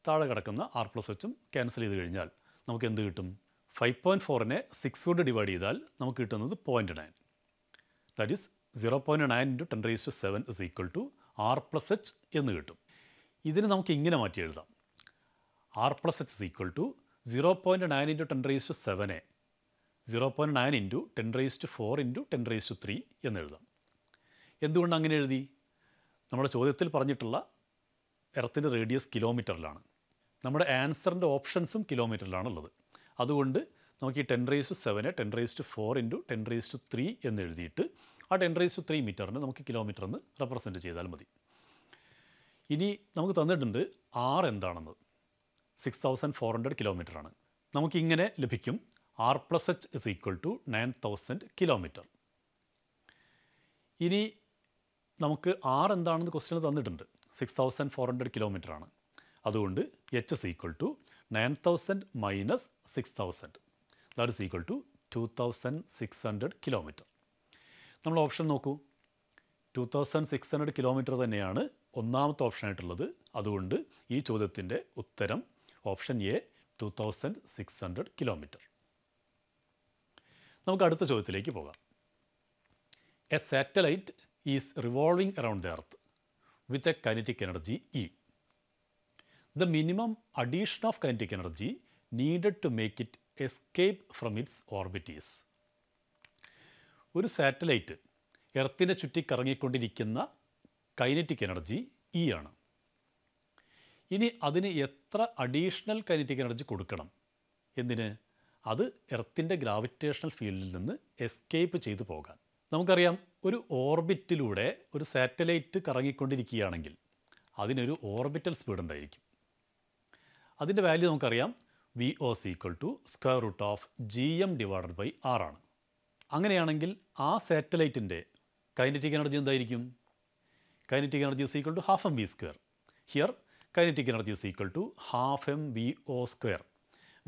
Speaker 1: താഴെ കിടക്കുന്ന ആർ പ്ലസ് എച്ചും ക്യാൻസൽ ചെയ്ത് കഴിഞ്ഞാൽ നമുക്ക് എന്ത് കിട്ടും ഫൈവ് പോയിൻറ്റ് ഫോറിനെ സിക്സ് കൊണ്ട് ഡിവൈഡ് ചെയ്താൽ നമുക്ക് കിട്ടുന്നത് point nine that is zero point nine into ten raise to seven is equal to R plus H എന്ന് കിട്ടും ഇതിന് നമുക്ക് ഇങ്ങനെ മാറ്റി എഴുതാം R plus H is equal to zero point nine into ten raise to seven A zero point nine into ten raise to four into ten raise to three എന്ന് എഴുതാം എന്തുകൊണ്ട് അങ്ങനെ എഴുതി നമ്മുടെ ചോദ്യത്തിൽ പറഞ്ഞിട്ടുള്ള എർത്തിൻ്റെ റേഡിയസ് കിലോമീറ്ററിലാണ് നമ്മുടെ ആൻസറിൻ്റെ ഓപ്ഷൻസും കിലോമീറ്ററിലാണ് ഉള്ളത് അതുകൊണ്ട് നമുക്ക് ഈ ടെൻ റേസ് ടു സെവന് ten raise to four into ten raise to three എന്ന് എഴുതിയിട്ട് ആ ടെൻ റേസ് ടു ത്രീ മീറ്ററിന് നമുക്ക് കിലോമീറ്റർ എന്ന് റെപ്രസെൻറ്റ് ചെയ്താൽ മതി ഇനി നമുക്ക് തന്നിട്ടുണ്ട് ആർ എന്താണെന്നത് six thousand four hundred kilometre ആണ് നമുക്കിങ്ങനെ ലഭിക്കും R plus H is equal to nine thousand kilometre ഇനി നമുക്ക് ആർ എന്താണെന്ന് ക്വസ്റ്റ്യൻ തന്നിട്ടുണ്ട് six thousand four hundred kilometre ആണ് അതുകൊണ്ട് H is equal to nine thousand minus six thousand that is equal to two thousand six hundred kilometre നമ്മൾ option നോക്കൂ two thousand six hundred kilometre തന്നെയാണ് ഒന്നാമത്തെ ഓപ്ഷനായിട്ടുള്ളത് അതുകൊണ്ട് ഈ ചോദ്യത്തിൻ്റെ ഉത്തരം option A two thousand six hundred kilometre നമുക്ക് അടുത്ത ചോദ്യത്തിലേക്ക് പോകാം a satellite is revolving around the earth with a kinetic energy E the minimum addition of kinetic energy needed to make it escape from its orbit is ഒരു satellite എർത്തിനെ ചുറ്റി കറങ്ങിക്കൊണ്ടിരിക്കുന്ന kinetic energy E e ആണ് ഇനി അതിന് എത്ര additional kinetic energy കൊടുക്കണം എന്തിന് അത് എർത്തിൻ്റെ ഗ്രാവിറ്റേഷണൽ ഫീൽഡിൽ നിന്ന് എസ്കേപ്പ് ചെയ്തു പോകാൻ നമുക്കറിയാം ഒരു ഓർബിറ്റിലൂടെ ഒരു സാറ്റലൈറ്റ് കറങ്ങിക്കൊണ്ടിരിക്കുകയാണെങ്കിൽ അതിനൊരു ഓർബിറ്റൽ സ്പീഡ് ഉണ്ടായിരിക്കും അതിൻ്റെ വാല്യൂ നമുക്കറിയാം V O C equal to square root of G M divided by R ആണ് അങ്ങനെയാണെങ്കിൽ ആ സാറ്റലൈറ്റിൻ്റെ കൈനറ്റിക് എനർജി എന്തായിരിക്കും kinetic energy equal to half M V square here kinetic energy is equal to half M V O square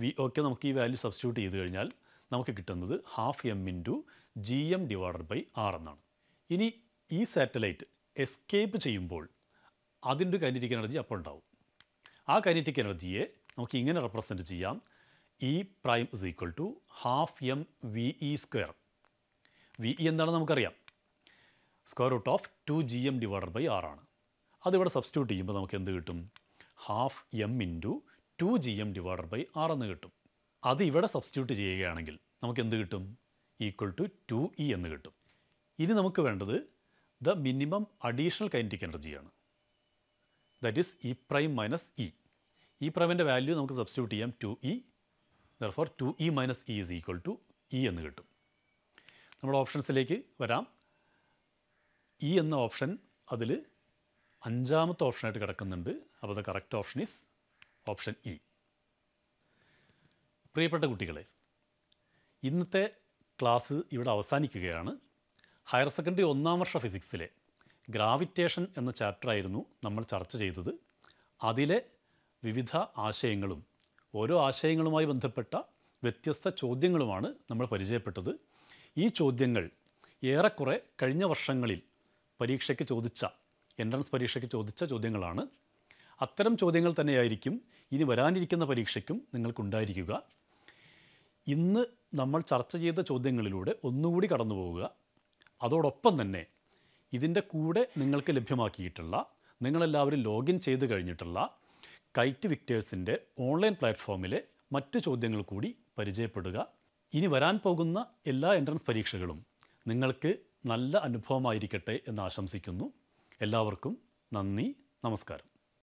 Speaker 1: V ഒക്കെ നമുക്ക് ഈ value substitute ചെയ്ത് കഴിഞ്ഞാൽ നമുക്ക് കിട്ടുന്നത് half M into G M divided by R എന്നാണ് ഇനി ഈ സാറ്റലൈറ്റ് എസ്കേപ്പ് ചെയ്യുമ്പോൾ അതിൻ്റെ കൈനറ്റിക് എനർജി അപ്പോൾ ഉണ്ടാവും ആ കൈനറ്റിക് എനർജിയെ നമുക്ക് ഇങ്ങനെ റെപ്രസെൻ്റ് ചെയ്യാം E prime is equal to half M V E square V E എന്താണെന്ന് നമുക്കറിയാം square root of two G M divided by R ആണ് അതിവിടെ സബ്സ്റ്റിറ്റ്യൂട്ട് ചെയ്യുമ്പോൾ നമുക്ക് എന്ത് കിട്ടും half M into two G M divided by R എന്ന് കിട്ടും അത് ഇവിടെ സബ്സ്റ്റിറ്റ്യൂട്ട് ചെയ്യുകയാണെങ്കിൽ നമുക്ക് എന്ത് കിട്ടും ഈക്വൽ ടു ടു ഇ എന്ന് കിട്ടും ഇനി നമുക്ക് വേണ്ടത് ദ മിനിമം അഡീഷണൽ കൈനറ്റിക് എനർജിയാണ് that is E prime minus E E പ്രൈമിൻ്റെ വാല്യൂ നമുക്ക് സബ്സ്റ്റിറ്റ്യൂട്ട് ചെയ്യാം two E for two E minus E is equal to E എന്ന് കിട്ടും നമ്മുടെ ഓപ്ഷൻസിലേക്ക് വരാം ഇ e എന്ന ഓപ്ഷൻ അതിൽ അഞ്ചാമത്തെ ഓപ്ഷനായിട്ട് കിടക്കുന്നുണ്ട് അപ്പോൾ the correct option is option E പ്രിയപ്പെട്ട കുട്ടികളെ ഇന്നത്തെ ക്ലാസ് ഇവിടെ അവസാനിക്കുകയാണ് ഹയർ സെക്കൻഡറി ഒന്നാം വർഷ ഫിസിക്സിലെ ഗ്രാവിറ്റേഷൻ എന്ന ചാപ്റ്ററായിരുന്നു നമ്മൾ ചർച്ച ചെയ്തത് അതിലെ വിവിധ ആശയങ്ങളും ഓരോ ആശയങ്ങളുമായി ബന്ധപ്പെട്ട വ്യത്യസ്ത ചോദ്യങ്ങളുമാണ് നമ്മൾ പരിചയപ്പെട്ടത് ഈ ചോദ്യങ്ങൾ ഏറെക്കുറെ കഴിഞ്ഞ വർഷങ്ങളിൽ പരീക്ഷയ്ക്ക് ചോദിച്ച എൻട്രൻസ് പരീക്ഷയ്ക്ക് ചോദിച്ച ചോദ്യങ്ങളാണ് അത്തരം ചോദ്യങ്ങൾ തന്നെയായിരിക്കും ഇനി വരാനിരിക്കുന്ന പരീക്ഷയ്ക്കും നിങ്ങൾക്കുണ്ടായിരിക്കുക ഇന്ന് നമ്മൾ ചർച്ച ചെയ്ത ചോദ്യങ്ങളിലൂടെ ഒന്നുകൂടി കടന്നു പോവുക അതോടൊപ്പം തന്നെ ഇതിൻ്റെ കൂടെ നിങ്ങൾക്ക് ലഭ്യമാക്കിയിട്ടുള്ള നിങ്ങളെല്ലാവരും ലോഗിൻ ചെയ്ത് കഴിഞ്ഞിട്ടുള്ള കൈറ്റ് വിക്ടേഴ്സിൻ്റെ ഓൺലൈൻ പ്ലാറ്റ്ഫോമിലെ മറ്റ് ചോദ്യങ്ങൾ കൂടി പരിചയപ്പെടുക ഇനി വരാൻ പോകുന്ന എല്ലാ എൻട്രൻസ് പരീക്ഷകളും നിങ്ങൾക്ക് നല്ല അനുഭവമായിരിക്കട്ടെ എന്ന് ആശംസിക്കുന്നു എല്ലാവർക്കും നന്ദി നമസ്കാരം